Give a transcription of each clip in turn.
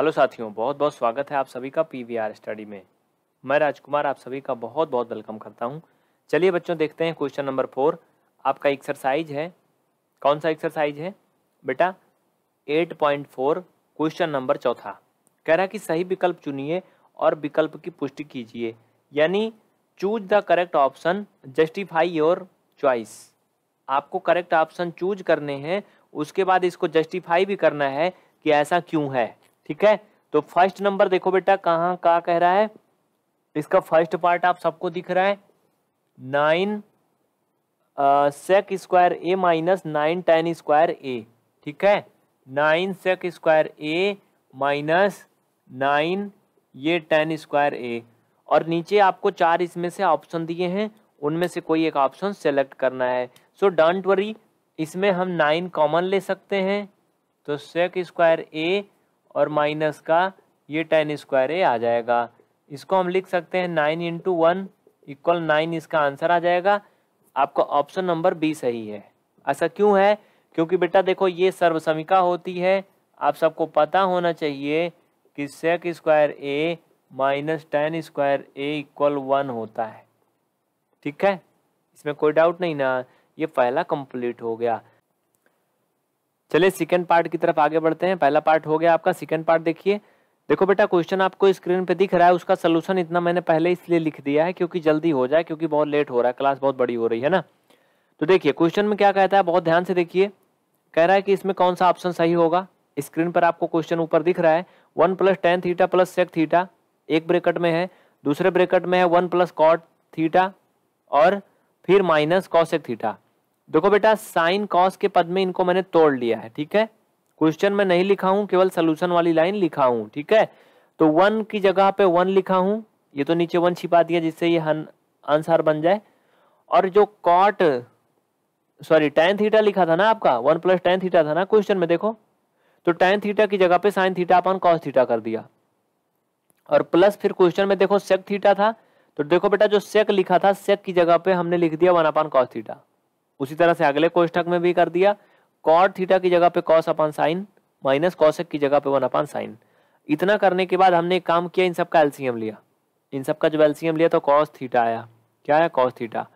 Hello साथियों बहुत बहुत स्वागत है आप सभी का पीवीआर स्टडी में मैं राजकुमार आप सभी का बहुत बहुत वेलकम करता हूं चलिए बच्चों देखते हैं क्वेश्चन नंबर फोर आपका एक्सरसाइज है कौन सा एक्सरसाइज है बेटा 8.4 क्वेश्चन नंबर चौथा कह रहा कि सही विकल्प चुनिए और विकल्प की पुष्टि कीजिए यानी choose the correct option justify your choice आपको करेक्ट ऑप्शन चूज करने हैं उसके बाद इसको जस्टिफाई भी करना है कि ऐसा क्यों है ठीक है तो फर्स्ट नंबर देखो बेटा कहाँ कहा कह रहा है इसका फर्स्ट पार्ट आप सबको दिख रहा है nine sec square A minus nine tan square A ठीक है nine sec square A minus nine ये टेन स्क्वायर ए और नीचे आपको चार इसमें से ऑप्शन दिए हैं उनमें से कोई एक ऑप्शन सेलेक्ट करना है सो डोंट वरी इसमें हम नाइन कॉमन ले सकते हैं तो सेक स्क्वायर ए और माइनस का ये टेन स्क्वायर ए आ जाएगा इसको हम लिख सकते हैं nine into one equal nine इसका आंसर आ जाएगा आपका ऑप्शन नंबर बी सही है ऐसा क्यों है क्योंकि बेटा देखो ये सर्वसमिका होती है आप सबको पता होना चाहिए कि sec square A minus tan square A equal one होता है ठीक है इसमें कोई डाउट नहीं ना ये पहला कंप्लीट हो गया चलिए सेकेंड पार्ट की तरफ आगे बढ़ते हैं पहला पार्ट हो गया आपका सेकेंड पार्ट देखिए देखो बेटा क्वेश्चन आपको स्क्रीन पे दिख रहा है उसका सलूशन इतना मैंने पहले इसलिए लिख दिया है क्योंकि जल्दी हो जाए क्योंकि बहुत लेट हो रहा है क्लास बहुत बड़ी हो रही है ना तो देखिए क्वेश्चन में क्या कहता है बहुत ध्यान से देखिए कह रहा है कि इसमें कौन सा ऑप्शन सही होगा स्क्रीन पर आपको क्वेश्चन ऊपर दिख रहा है one plus tan theta plus sec theta एक ब्रेकट में है दूसरे ब्रेकट में है वन प्लस कॉट थीटा और फिर माइनस कॉसेक थीटा देखो बेटा साइन कॉस के पद में इनको मैंने तोड़ लिया है ठीक है क्वेश्चन में नहीं लिखा हूं केवल सोल्यूशन वाली लाइन लिखा हूं ठीक है तो वन की जगह पे वन लिखा हूं ये तो नीचे वन छिपा दिया जिससे ये आंसर बन जाए और जो कॉट सॉरी टेन थीटा लिखा था ना आपका वन प्लस टेन थीटा था ना क्वेश्चन में देखो तो टेन थीटा की जगह पे sine theta upon cos theta कर दिया और प्लस फिर क्वेश्चन में देखो सेक थीटा था तो देखो बेटा जो सेक लिखा था सेक की जगह पे हमने लिख दिया वन अपन कॉस थीटा उसी तरह से अगले कोष्ठक में भी कर दिया कॉट थीटा की जगह पे cos upon sine minus cosec की जगह पे वन अपान साइन इतना करने के बाद हमने काम किया इन सब का लिया इन सब का जब एल्सियम लिया तो कॉस थीटा आया क्या आया कॉस थीटा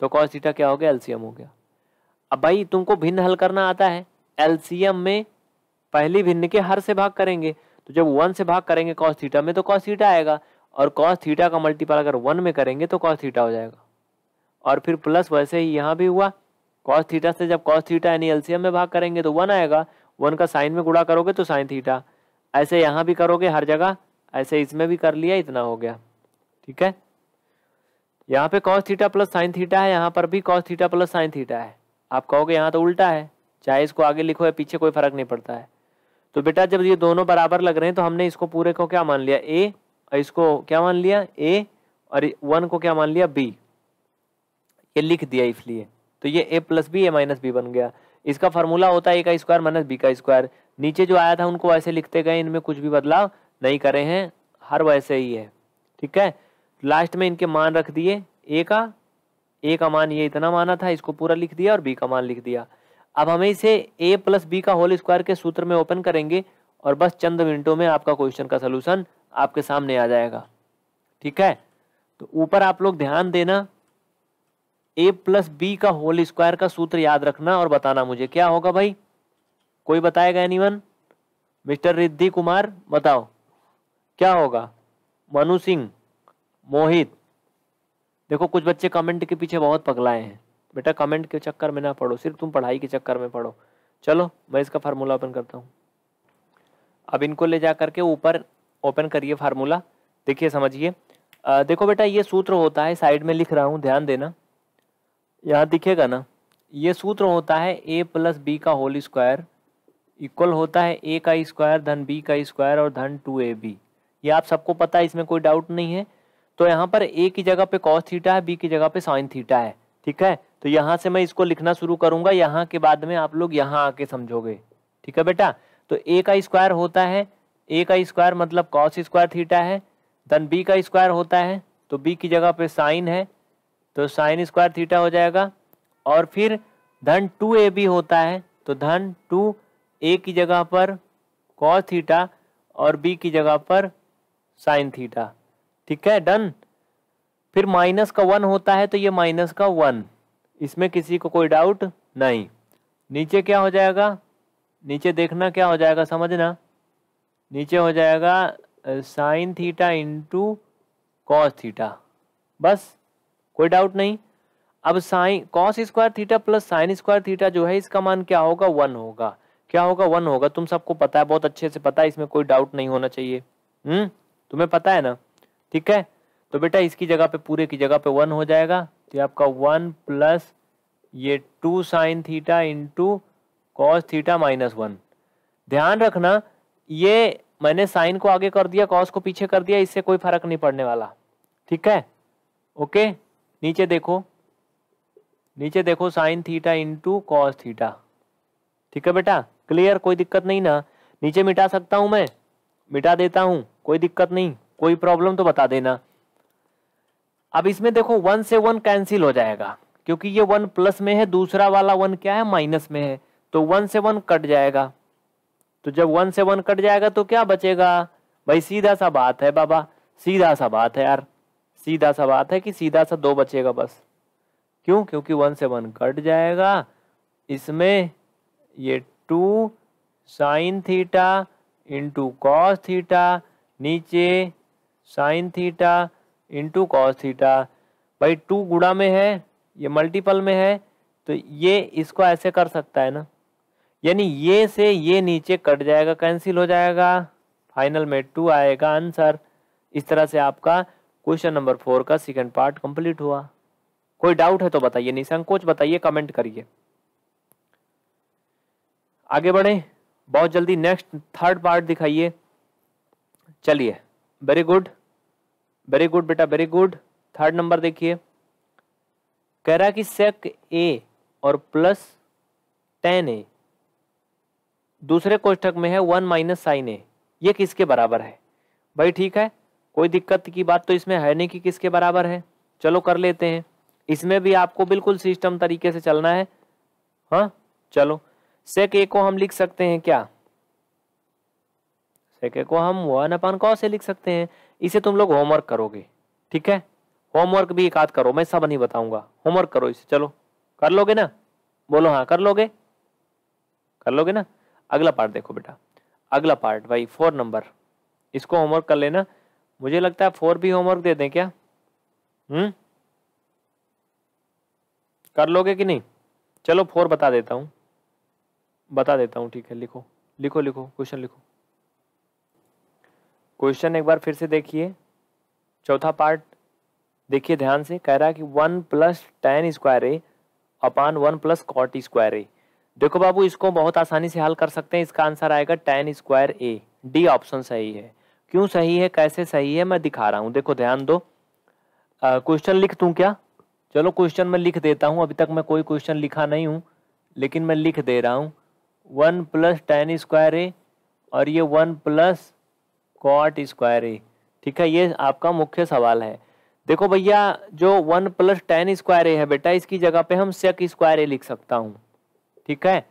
तो कॉस थीटा क्या हो गया एल्सियम हो गया अब भाई तुमको भिन्न हल करना आता है एल्सियम में पहली भिन्न के हर से भाग करेंगे तो जब वन से भाग करेंगे कॉस थीटा में तो कॉस थीटा आएगा और कॉस थीटा का मल्टीपल अगर वन में करेंगे तो कॉस थीटा हो जाएगा और फिर प्लस वैसे ही यहाँ भी हुआ कॉस थीटा से जब कॉस थीटा यानी एलसीएम में भाग करेंगे तो वन आएगा वन का साइन में गुड़ा करोगे तो साइन थीटा ऐसे यहाँ भी करोगे हर जगह ऐसे इसमें भी कर लिया इतना हो गया ठीक है यहाँ पे cos theta plus sine theta है यहाँ पर भी cos theta plus sine theta है आप कहोगे यहाँ तो उल्टा है चाहे इसको आगे लिखो या पीछे कोई फर्क नहीं पड़ता है तो बेटा जब ये दोनों बराबर लग रहे हैं तो हमने इसको पूरे को क्या मान लिया ए और इसको क्या मान लिया ए और वन को क्या मान लिया बी ये लिख दिया इसलिए तो ये A plus B A minus B बन गया इसका फॉर्मूला होता है ए का स्क्वायर माइनस बी का स्क्वायर नीचे जो आया था उनको वैसे लिखते गए इनमें कुछ भी बदलाव नहीं करे हैं हर वैसे ही है ठीक है लास्ट में इनके मान रख दिए ए का ए का मान ये इतना माना था इसको पूरा लिख दिया और बी का मान लिख दिया अब हमें इसे ए प्लस बी का होल स्क्वायर के सूत्र में ओपन करेंगे और बस चंद मिनटों में आपका क्वेश्चन का सलूशन आपके सामने आ जाएगा ठीक है तो ऊपर आप लोग ध्यान देना ए प्लस बी का होल स्क्वायर का सूत्र याद रखना और बताना मुझे क्या होगा भाई कोई बताएगा एनीवन मिस्टर रिद्धि कुमार बताओ क्या होगा मनु सिंह मोहित देखो कुछ बच्चे कमेंट के पीछे बहुत पगलाए हैं बेटा कमेंट के चक्कर में ना पढ़ो सिर्फ तुम पढ़ाई के चक्कर में पढ़ो चलो मैं इसका फार्मूला ओपन करता हूँ अब इनको ले जा करके ऊपर ओपन करिए फार्मूला देखिए समझिए देखो बेटा ये सूत्र होता है साइड में लिख रहा हूँ ध्यान देना यहाँ दिखेगा ना ये सूत्र होता है ए प्लस बी का होल स्क्वायर इक्वल होता है ए का स्क्वायर धन बी का स्क्वायर और धन टू ए बी ये आप सबको पता है इसमें कोई डाउट नहीं है तो यहाँ पर ए की जगह पे कॉस थीटा है बी की जगह पे साइन थीटा है ठीक है तो यहाँ से मैं इसको लिखना शुरू करूंगा यहाँ के बाद में आप लोग यहाँ आके समझोगे ठीक है बेटा तो ए का स्क्वायर होता है ए का स्क्वायर मतलब कॉस स्क्वायर थीटा है धन बी का स्क्वायर होता है तो बी की जगह पे साइन है तो साइन स्क्वायर थीटा हो जाएगा और फिर धन टू ए बी होता है तो धन टू ए की जगह पर कॉस थीटा और बी की जगह पर साइन थीटा ठीक है डन फिर माइनस का वन होता है तो ये माइनस का वन इसमें किसी को कोई डाउट नहीं नीचे क्या हो जाएगा नीचे देखना क्या हो जाएगा समझना नीचे हो जाएगा sine theta into cos theta बस कोई डाउट नहीं अब sine cos square theta plus sine square theta जो है इसका मान क्या होगा वन होगा क्या होगा वन होगा तुम सबको पता है बहुत अच्छे से पता है इसमें कोई डाउट नहीं होना चाहिए हम्म तुम्हें पता है ना ठीक है तो बेटा इसकी जगह पे पूरे की जगह पे वन हो जाएगा तो आपका वन प्लस ये two sine theta into cos theta minus one ध्यान रखना ये मैंने साइन को आगे कर दिया कॉस को पीछे कर दिया इससे कोई फर्क नहीं पड़ने वाला ठीक है ओके नीचे देखो नीचे देखो sine theta into cos theta ठीक है बेटा क्लियर कोई दिक्कत नहीं ना नीचे मिटा सकता हूं मैं मिटा देता हूं कोई दिक्कत नहीं कोई प्रॉब्लम तो बता देना अब इसमें देखो वन से वन कैंसिल हो जाएगा क्योंकि ये वन प्लस में है दूसरा वाला वन क्या है माइनस में है तो वन से वन कट जाएगा तो जब वन से वन कट जाएगा तो क्या बचेगा भाई सीधा सा बात है बाबा सीधा सा बात है यार सीधा सा बात है कि सीधा सा दो बचेगा बस क्यों क्योंकि वन से वन कट जाएगा इसमें ये two sine theta into cos theta नीचे sine theta into cos theta भाई टू गुड़ा में है ये मल्टीपल में है तो ये इसको ऐसे कर सकता है ना यानी ये से ये नीचे कट जाएगा कैंसिल हो जाएगा फाइनल में टू आएगा आंसर इस तरह से आपका क्वेश्चन नंबर फोर का सेकेंड पार्ट कंप्लीट हुआ कोई डाउट है तो बताइए निसंकोच बताइए कमेंट करिए आगे बढ़े बहुत जल्दी नेक्स्ट थर्ड पार्ट दिखाइए चलिए वेरी गुड वेरी गुड बेटा वेरी गुड थर्ड नंबर देखिए कह रहा कि सेक ए और प्लस टेन ए दूसरे कोष्टक में है वन माइनस साइन ए ये किसके बराबर है भाई ठीक है कोई दिक्कत की बात तो इसमें है नहीं कि किसके बराबर है चलो कर लेते हैं इसमें भी आपको बिल्कुल सिस्टम तरीके से चलना है हाँ चलो सेक ए को हम लिख सकते हैं क्या सेक ए को हम वन अपान कौ से लिख सकते हैं इसे तुम लोग होमवर्क करोगे ठीक है होमवर्क भी एक आध करो मैं सब नहीं बताऊंगा होमवर्क करो इसे चलो कर लोगे ना बोलो हाँ कर लोगे कर लोगे ना अगला पार्ट देखो बेटा अगला पार्ट भाई फोर नंबर इसको होमवर्क कर लेना मुझे लगता है फोर भी होमवर्क दे दें क्या हम्म कर लोगे कि नहीं चलो फोर बता देता हूँ बता देता हूँ ठीक है लिखो लिखो लिखो क्वेश्चन लिखो क्वेश्चन एक बार फिर से देखिए चौथा पार्ट देखिए ध्यान से कह रहा है कि one plus tan square A upon one plus cot square A देखो बाबू इसको बहुत आसानी से हल कर सकते हैं इसका आंसर आएगा tan square A D option सही है क्यों सही है कैसे सही है मैं दिखा रहा हूँ देखो ध्यान दो क्वेश्चन लिख तू क्या चलो क्वेश्चन मैं लिख देता हूँ अभी तक मैं कोई क्वेश्चन लिखा नहीं हूँ लेकिन मैं लिख दे रहा हूँ one plus tan square A और ये one plus cot square A ठीक है ये आपका मुख्य सवाल है देखो भैया जो one plus tan square A है बेटा इसकी जगह पे हम सेक स्क्वायर ए लिख सकता हूँ ठीक है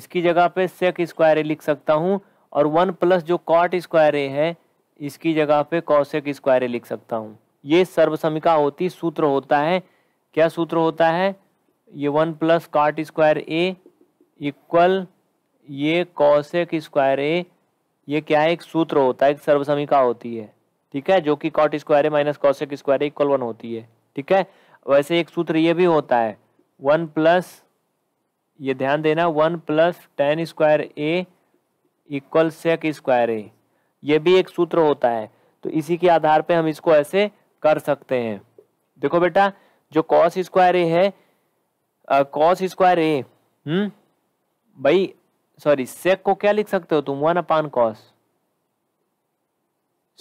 इसकी जगह पे सेक स्क्वायर ए लिख सकता हूँ और वन प्लस जो कॉट स्क्वायर ए है इसकी जगह पे कौशिक स्क्वायर लिख सकता हूँ ये सर्वसमिका होती सूत्र होता है क्या सूत्र होता है ये one plus cot square A equal ये कौशिक स्क्वायर ए ये क्या है एक सूत्र होता है एक सर्वसमिका होती है ठीक है जो कि cot square A minus cosec square equal one होती है ठीक है वैसे एक सूत्र ये भी होता है वन प्लस ये ध्यान देना one plus tan square A equal sec square A ये भी एक सूत्र होता है तो इसी के आधार पे हम इसको ऐसे कर सकते हैं देखो बेटा जो कॉस स्क्वायर ए है कॉस स्क्वायर ए हम्म भाई सॉरी सेक को क्या लिख सकते हो तुम वन अपान कॉस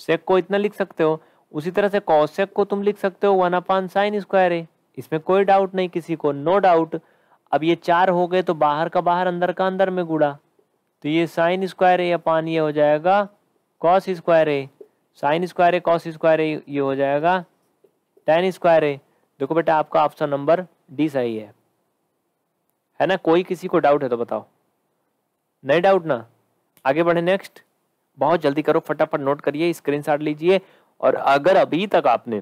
सेक को इतना लिख सकते हो उसी तरह से कॉस सेक को तुम लिख सकते हो one upon sine square A इसमें कोई डाउट नहीं किसी को नो डाउट अब ये चार हो गए तो बाहर का बाहर अंदर का अंदर में गुड़ा तो ये साइन स्क्वायर ए अपान ये हो जाएगा cos square A sine square A cos square A ये हो जाएगा टेन स्क्वायर ए देखो बेटा आपका ऑप्शन नंबर डी सही है है ना कोई किसी को डाउट है तो बताओ नहीं डाउट ना आगे बढ़े नेक्स्ट बहुत जल्दी करो फटाफट नोट करिए स्क्रीन लीजिए और अगर अभी तक आपने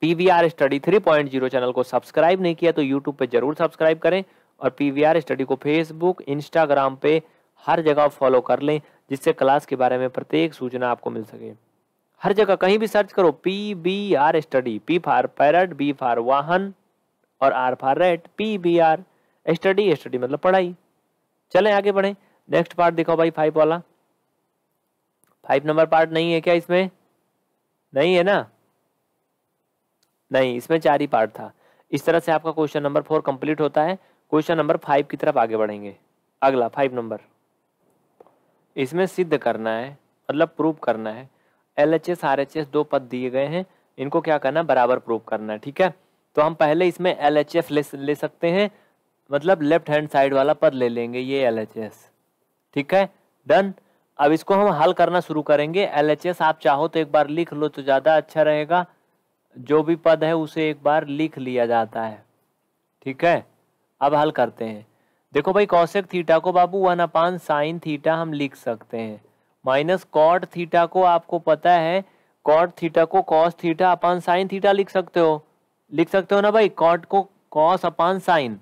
P V R study zero channel को सब्सक्राइब नहीं किया तो यूट्यूब पे जरूर सब्सक्राइब करें और पी वी आर स्टडी को फेसबुक इंस्टाग्राम पे हर जगह फॉलो कर लें जिससे क्लास के बारे में प्रत्येक सूचना आपको मिल सके हर जगह कहीं भी सर्च करो P B R study P for parrot B for वाहन और R for rate P B R study study मतलब पढ़ाई चले आगे बढ़े नेक्स्ट पार्ट दिखाओ भाई फाइव वाला फाइव नंबर पार्ट नहीं है क्या इसमें नहीं है ना नहीं इसमें चार ही पार्ट था इस तरह से आपका क्वेश्चन नंबर फोर कंप्लीट होता है क्वेश्चन नंबर फाइव की तरफ आगे बढ़ेंगे अगला फाइव नंबर इसमें सिद्ध करना है मतलब प्रूफ करना है L H S R H S दो पद दिए गए हैं इनको क्या करना है बराबर प्रूफ करना है ठीक है तो हम पहले इसमें एल एच एफ ले सकते हैं मतलब लेफ्ट हैंड साइड वाला पद ले लेंगे ये एल एच एस ठीक है डन अब इसको हम हल करना शुरू करेंगे एल एच एस आप चाहो तो एक बार लिख लो तो ज़्यादा अच्छा रहेगा जो भी पद है उसे एक बार लिख लिया जाता है ठीक है अब हल करते हैं देखो भाई कौशिक थीटा को बाबू वन अपान साइन थीटा हम लिख सकते हैं माइनस कॉट थीटा को आपको पता है कॉट थीटा को cos theta upon sine theta लिख सकते हो लिख सकते हो ना भाई कॉट को कॉस अपान साइन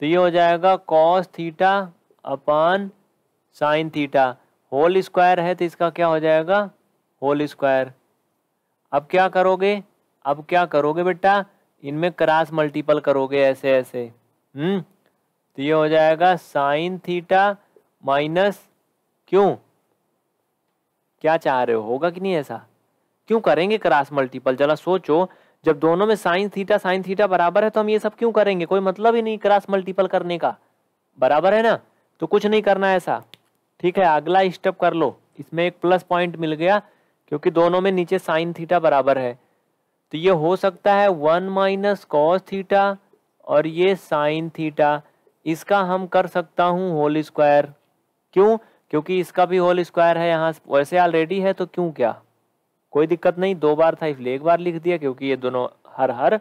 तो ये हो जाएगा cos theta upon sine theta whole square है तो इसका क्या हो जाएगा होल स्क्वायर अब क्या करोगे अब क्या करोगे बेटा इनमें क्रास मल्टीपल करोगे ऐसे ऐसे हम्म तो ये हो जाएगा साइन थीटा माइनस क्यों क्या चाह रहे हो होगा कि नहीं ऐसा क्यों करेंगे क्रास मल्टीपल जरा सोचो जब दोनों में साइन थीटा साइन थीटा बराबर है तो हम ये सब क्यों करेंगे कोई मतलब ही नहीं क्रास मल्टीपल करने का बराबर है ना तो कुछ नहीं करना ऐसा ठीक है अगला स्टेप कर लो इसमें एक प्लस पॉइंट मिल गया क्योंकि दोनों में नीचे साइन थीटा बराबर है तो ये हो सकता है वन माइनस कॉस थीटा और ये साइन थीटा इसका हम कर सकता हूँ होल स्क्वायर क्यों क्योंकि इसका भी होल स्क्वायर है यहाँ वैसे ऑलरेडी है तो क्यों क्या कोई दिक्कत नहीं दो बार था इसलिए एक बार लिख दिया क्योंकि ये दोनों हर हर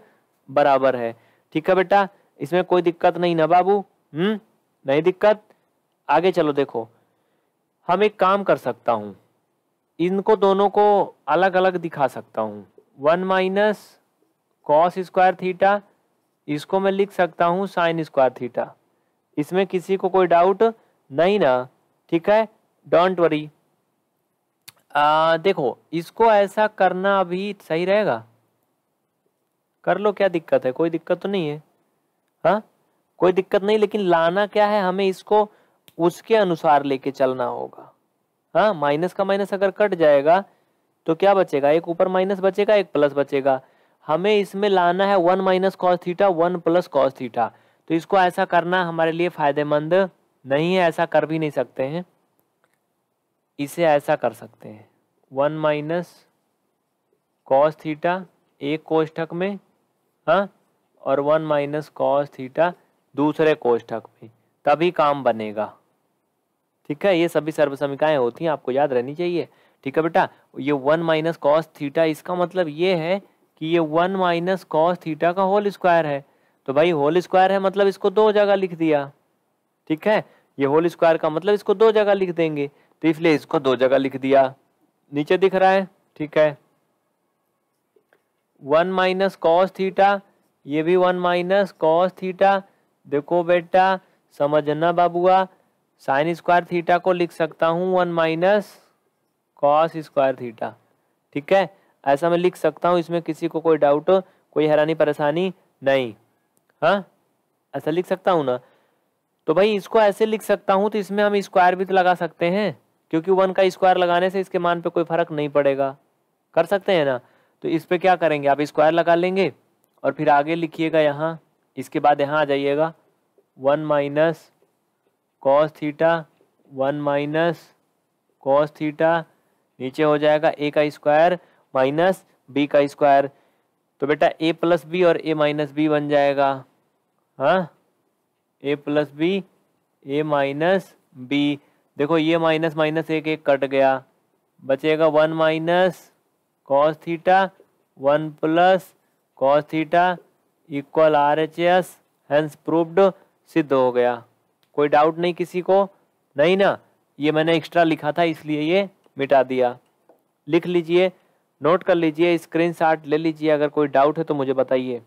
बराबर है ठीक है बेटा इसमें कोई दिक्कत नहीं ना बाबू हम्म नहीं दिक्कत आगे चलो देखो हम एक काम कर सकता हूँ इनको दोनों को अलग अलग दिखा सकता हूँ one minus cos square theta इसको मैं लिख सकता हूँ साइन स्क्वायर थीटा इसमें किसी को कोई डाउट नहीं ना ठीक है डोंट वरी आ, देखो इसको ऐसा करना अभी सही रहेगा कर लो क्या दिक्कत है कोई दिक्कत तो नहीं है हा? कोई दिक्कत नहीं लेकिन लाना क्या है हमें इसको उसके अनुसार लेके चलना होगा हाँ माइनस का माइनस अगर कट जाएगा तो क्या बचेगा एक ऊपर माइनस बचेगा एक प्लस बचेगा हमें इसमें लाना है one minus cos theta one plus cos theta तो इसको ऐसा करना हमारे लिए फ़ायदेमंद नहीं है ऐसा कर भी नहीं सकते हैं इसे ऐसा कर सकते हैं वन माइनस कॉस थीटा एक कोष्ठक में हाँ और वन माइनस कॉस थीटा दूसरे कोष्ठक में तभी काम बनेगा ठीक है ये सभी सर्वसमिकाएं होती हैं आपको याद रहनी चाहिए ठीक है बेटा ये वन माइनस कॉस थीटा इसका मतलब ये है कि ये वन माइनस कॉस थीटा का होल स्क्वायर है तो भाई होल स्क्वायर है मतलब इसको दो जगह लिख दिया ठीक है ये होल स्क्वायर का मतलब इसको दो जगह लिख देंगे तो इसलिए इसको दो जगह लिख दिया नीचे दिख रहा है ठीक है वन माइनस कॉस थीटा ये भी वन माइनस कॉस थीटा देखो बेटा समझना बाबुआ साइन स्क्वायर थीटा को लिख सकता हूँ one minus cos square theta ठीक है ऐसा मैं लिख सकता हूँ इसमें किसी को कोई डाउट कोई हैरानी परेशानी नहीं हाँ ऐसा लिख सकता हूँ ना तो भाई इसको ऐसे लिख सकता हूँ तो इसमें हम स्क्वायर भी तो लगा सकते हैं क्योंकि वन का स्क्वायर लगाने से इसके मान पे कोई फर्क नहीं पड़ेगा कर सकते हैं ना तो इस पर क्या करेंगे आप स्क्वायर लगा लेंगे और फिर आगे लिखिएगा यहाँ इसके बाद यहाँ आ जाइएगा one minus cos theta one minus cos theta नीचे हो जाएगा ए का स्क्वायर माइनस बी का स्क्वायर तो बेटा ए प्लस बी और ए माइनस बी बन जाएगा हाँ A plus B A minus B देखो ये माइनस माइनस एक एक कट गया बचेगा one minus cos theta one plus cos theta equal R H S hence proved सिद्ध हो गया कोई डाउट नहीं किसी को नहीं ना ये मैंने एक्स्ट्रा लिखा था इसलिए ये मिटा दिया लिख लीजिए नोट कर लीजिए स्क्रीनशॉट ले लीजिए अगर कोई डाउट है तो मुझे बताइए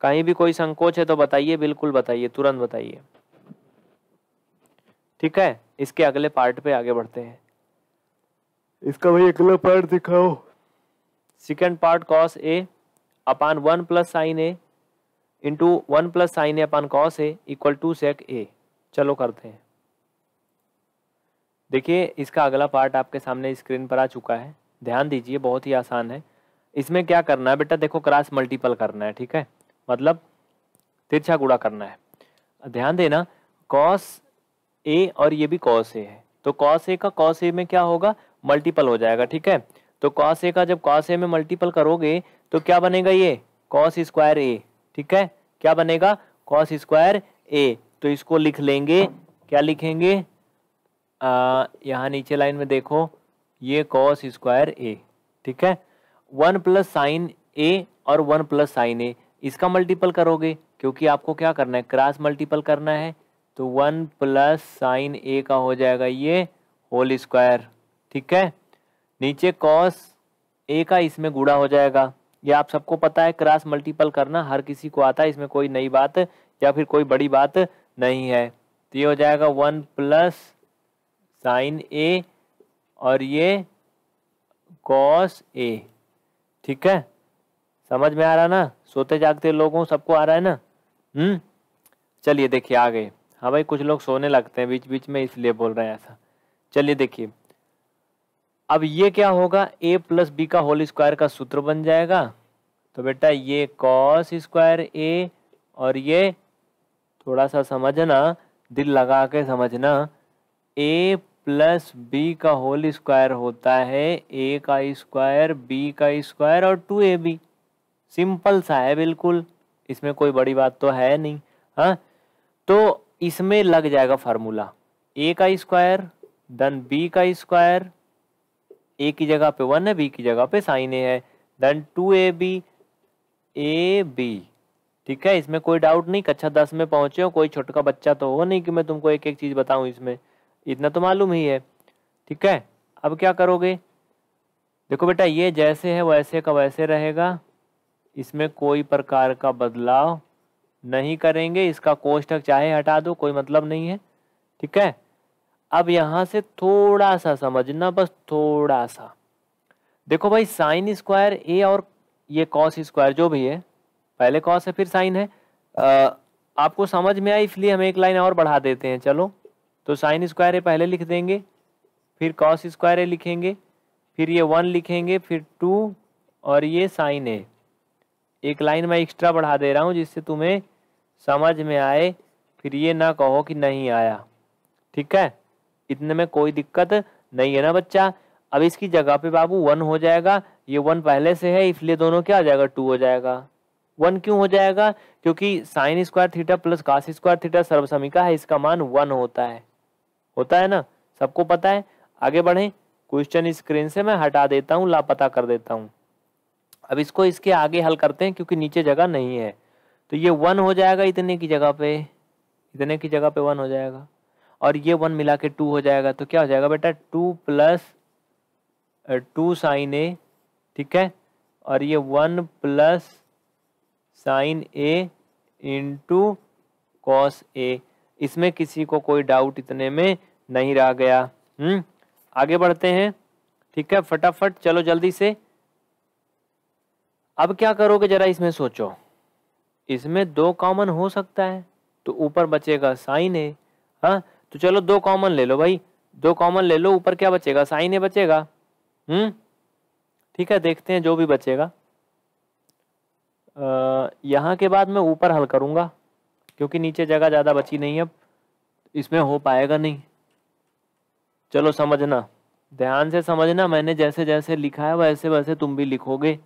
कहीं भी कोई संकोच है तो बताइए बिल्कुल बताइए तुरंत बताइए ठीक है इसके अगले पार्ट पे आगे बढ़ते हैं इसका भाई अगला पार्ट दिखाओ second part cos A upon one plus sine A into one plus sine A upon cos A equal to sec A चलो करते हैं देखिए इसका अगला पार्ट आपके सामने स्क्रीन पर आ चुका है ध्यान दीजिए बहुत ही आसान है इसमें क्या करना है बेटा देखो क्रॉस मल्टीपल करना है ठीक है मतलब तिरछा गुड़ा करना है ध्यान देना कॉस ए और ये भी कॉस ए है तो कॉस ए का कॉस ए में क्या होगा मल्टीपल हो जाएगा ठीक है तो कॉस ए का जब कॉस ए में मल्टीपल करोगे तो क्या बनेगा ये कॉस स्क्वायर ए ठीक है क्या बनेगा कॉस स्क्वायर ए तो इसको लिख लेंगे क्या लिखेंगे यहाँ नीचे लाइन में देखो ये कॉस स्क्वायर ए ठीक है वन प्लस साइन ए और वन प्लस साइन ए इसका मल्टीपल करोगे क्योंकि आपको क्या करना है क्रॉस मल्टीपल करना है तो वन प्लस साइन ए का हो जाएगा ये होल स्क्वायर ठीक है नीचे कॉस ए का इसमें गुड़ा हो जाएगा ये आप सबको पता है क्रॉस मल्टीपल करना हर किसी को आता है इसमें कोई नई बात या फिर कोई बड़ी बात नहीं है तो ये हो जाएगा वन प्लस साइन ए और ये कॉस ए ठीक है समझ में आ रहा ना सोते जागते लोगों सबको आ रहा है ना हम्म चलिए देखिए आ गए हाँ भाई कुछ लोग सोने लगते हैं बीच बीच में इसलिए बोल रहे हैं ऐसा चलिए देखिए अब ये क्या होगा ए प्लस बी का होल स्क्वायर का सूत्र बन जाएगा तो बेटा ये कॉस स्क्वायर ए और ये थोड़ा सा समझना दिल लगा के समझना ए प्लस बी का होल स्क्वायर होता है ए का स्क्वायर बी का स्क्वायर और टू ए बी सिंपल सा है बिल्कुल इसमें कोई बड़ी बात तो है नहीं हाँ तो इसमें लग जाएगा फार्मूला ए का स्क्वायर देन बी का स्क्वायर ए की जगह पे वन है बी की जगह पे साइन ए है then two A B A B ठीक है इसमें कोई डाउट नहीं कक्षा दस में पहुंचे हो कोई छोटका बच्चा तो हो नहीं कि मैं तुमको एक एक चीज़ बताऊं इसमें इतना तो मालूम ही है ठीक है अब क्या करोगे देखो बेटा ये जैसे है वैसे का वैसे रहेगा इसमें कोई प्रकार का बदलाव नहीं करेंगे इसका कोष्ठक चाहे हटा दो कोई मतलब नहीं है ठीक है अब यहाँ से थोड़ा सा समझना बस थोड़ा सा देखो भाई साइन स्क्वायर ए और ये कॉस स्क्वायर जो भी है पहले कॉस है फिर साइन है आ, आपको समझ में आई इसलिए हम एक लाइन और बढ़ा देते हैं चलो तो साइन स्क्वायर ए पहले लिख देंगे फिर कॉस स्क्वायर ए लिखेंगे फिर ये वन लिखेंगे फिर टू और ये साइन ए एक लाइन मैं एक्स्ट्रा बढ़ा दे रहा हूँ जिससे तुम्हें समझ में आए फिर ये ना कहो कि नहीं आया ठीक है इतने में कोई दिक्कत नहीं है ना बच्चा अब इसकी जगह पे बाबू वन हो जाएगा ये वन पहले से है इसलिए दोनों क्या आ जाएगा टू हो जाएगा वन क्यों हो जाएगा क्योंकि sine square theta plus cos square theta सर्वसमिका है इसका मान वन होता है होता है ना सबको पता है आगे बढ़े क्वेश्चन स्क्रीन से मैं हटा देता हूँ लापता कर देता हूँ अब इसको इसके आगे हल करते हैं क्योंकि नीचे जगह नहीं है तो ये वन हो जाएगा इतने की जगह पे इतने की जगह पे वन हो जाएगा और ये वन मिला के टू हो जाएगा तो क्या हो जाएगा बेटा two plus two sine A ठीक है और ये one plus sine A into cos A इसमें किसी को कोई डाउट इतने में नहीं रह गया हम्म आगे बढ़ते हैं ठीक है फटाफट चलो जल्दी से अब क्या करोगे जरा इसमें सोचो इसमें दो कॉमन हो सकता है तो ऊपर बचेगा साइन ए हाँ तो चलो दो कॉमन ले लो भाई दो कॉमन ले लो ऊपर क्या बचेगा साइन ए बचेगा हम्म ठीक है देखते हैं जो भी बचेगा यहाँ के बाद मैं ऊपर हल करूँगा क्योंकि नीचे जगह ज़्यादा बची नहीं अब इसमें हो पाएगा नहीं चलो समझना ध्यान से समझना मैंने जैसे जैसे लिखा है वैसे वैसे तुम भी लिखोगे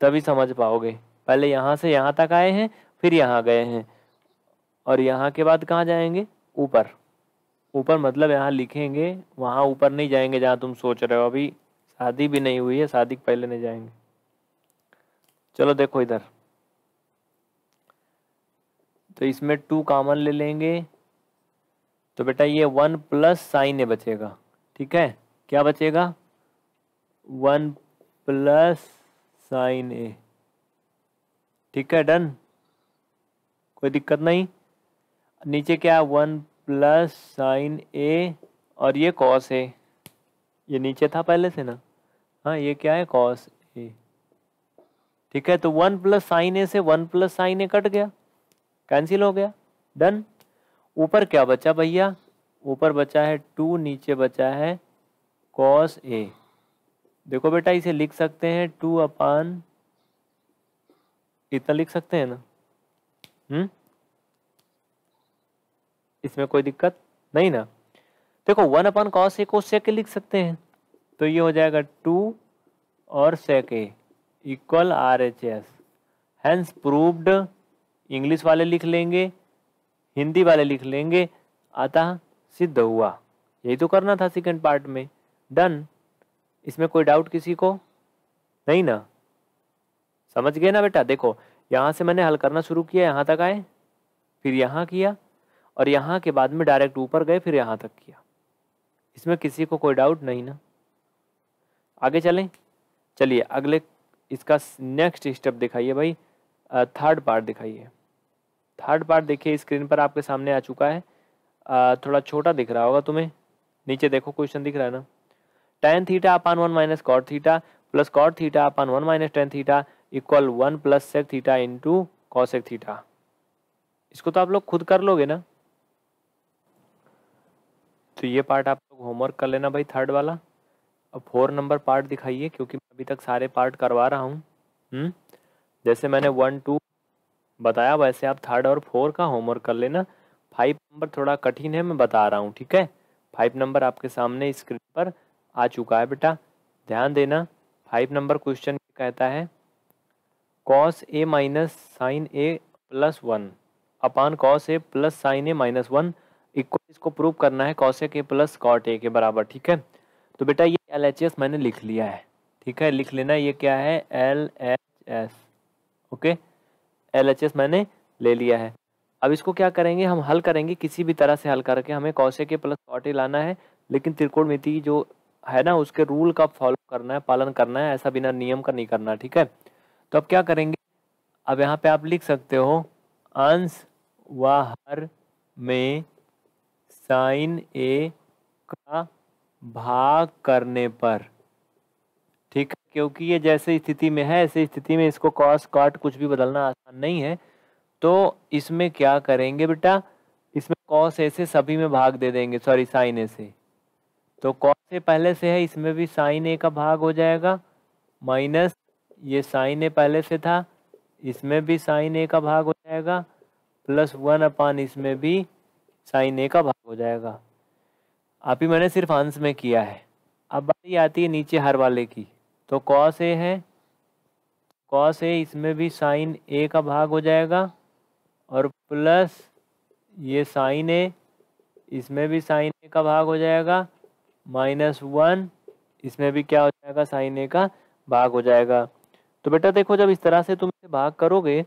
तभी समझ पाओगे पहले यहाँ से यहाँ तक आए हैं फिर यहाँ गए हैं और यहाँ के बाद कहाँ जाएंगे ऊपर ऊपर मतलब यहाँ लिखेंगे वहाँ ऊपर नहीं जाएंगे जहाँ तुम सोच रहे हो अभी शादी भी नहीं हुई है शादी पहले नहीं जाएंगे चलो देखो इधर तो इसमें टू कामन ले लेंगे तो बेटा ये वन प्लस साइन ए बचेगा ठीक है क्या बचेगा वन प्लस साइन ए ठीक है डन कोई दिक्कत नहीं नीचे क्या वन प्लस साइन ए और ये कॉस ए ये नीचे था पहले से ना हाँ ये क्या है कॉस ए ठीक है तो वन प्लस साइन ए से वन प्लस साइन ए कट गया कैंसिल हो गया डन ऊपर क्या बचा भैया ऊपर बचा है टू नीचे बचा है कॉस ए देखो बेटा इसे लिख सकते हैं टू अपान इतना लिख सकते हैं ना हम्म इसमें कोई दिक्कत नहीं ना देखो वन अपान कॉस ए को सेक लिख सकते हैं तो ये हो जाएगा टू और sec A equal R H S hence proved English वाले लिख लेंगे हिंदी वाले लिख लेंगे अतः सिद्ध हुआ यही तो करना था सेकेंड पार्ट में डन इसमें कोई डाउट किसी को नहीं ना समझ गए ना बेटा देखो यहाँ से मैंने हल करना शुरू किया यहाँ तक आए फिर यहाँ किया और यहाँ के बाद में डायरेक्ट ऊपर गए फिर यहाँ तक किया इसमें किसी को कोई डाउट नहीं ना आगे चलें चलिए अगले इसका नेक्स्ट स्टेप दिखाइए भाई थर्ड पार्ट दिखाइए थर्ड पार्ट देखिए स्क्रीन पर आपके सामने आ चुका है आ, थोड़ा छोटा दिख रहा होगा तुम्हें नीचे देखो क्वेश्चन दिख रहा है ना tan theta upon one minus cot theta plus cot theta upon one minus tan theta equal one plus sec theta into cosec theta इसको तो आप लोग खुद कर लोगे ना तो ये पार्ट आप लोग होमवर्क कर लेना भाई थर्ड वाला अब फोर नंबर पार्ट दिखाइए क्योंकि मैं अभी तक सारे पार्ट करवा रहा हूँ हम्म? जैसे मैंने वन टू बताया वैसे आप थर्ड और फोर का होमवर्क कर लेना फाइव नंबर थोड़ा कठिन है मैं बता रहा हूँ ठीक है फाइव नंबर आपके सामने स्क्रीन पर आ चुका है बेटा ध्यान देना फाइव नंबर क्वेश्चन कहता है cos A minus sine A plus one upon cos A plus sine A minus one equal इसको प्रूव करना है कॉस ए के प्लस कॉट ए के बराबर ठीक है तो बेटा ये एल एच एस मैंने लिख लिया है ठीक है लिख लेना ये क्या है L H S okay L मैंने ले लिया है अब इसको क्या करेंगे हम हल करेंगे किसी भी तरह से हल करके हमें कौशे के प्लस कॉटे लाना है लेकिन मिति जो है ना उसके रूल का फॉलो करना है पालन करना है ऐसा बिना नियम का नहीं करना ठीक है तो अब क्या करेंगे अब यहाँ पे आप लिख सकते हो अंश व हर में साइन ए का भाग करने पर क्योंकि ये जैसे स्थिति में है ऐसे स्थिति में इसको कॉस कॉट कुछ भी बदलना आसान नहीं है तो इसमें क्या करेंगे बेटा इसमें कॉस ऐसे सभी में भाग दे देंगे सॉरी साइन ऐसे तो कॉस ए पहले से है इसमें भी साइन ए का भाग हो जाएगा माइनस ये साइन ए पहले से था इसमें भी साइन ए का भाग हो जाएगा प्लस वन अपान इसमें भी साइन ए का भाग हो जाएगा आप ही मैंने सिर्फ अंश में किया है अब बारी आती है नीचे हर वाले की तो कॉस ए है कॉस ए इसमें भी साइन ए का भाग हो जाएगा और प्लस ये साइन ए इसमें भी साइन ए का भाग हो जाएगा माइनस वन इसमें भी क्या हो जाएगा साइन ए का भाग हो जाएगा तो बेटा देखो जब इस तरह से तुम इसे भाग करोगे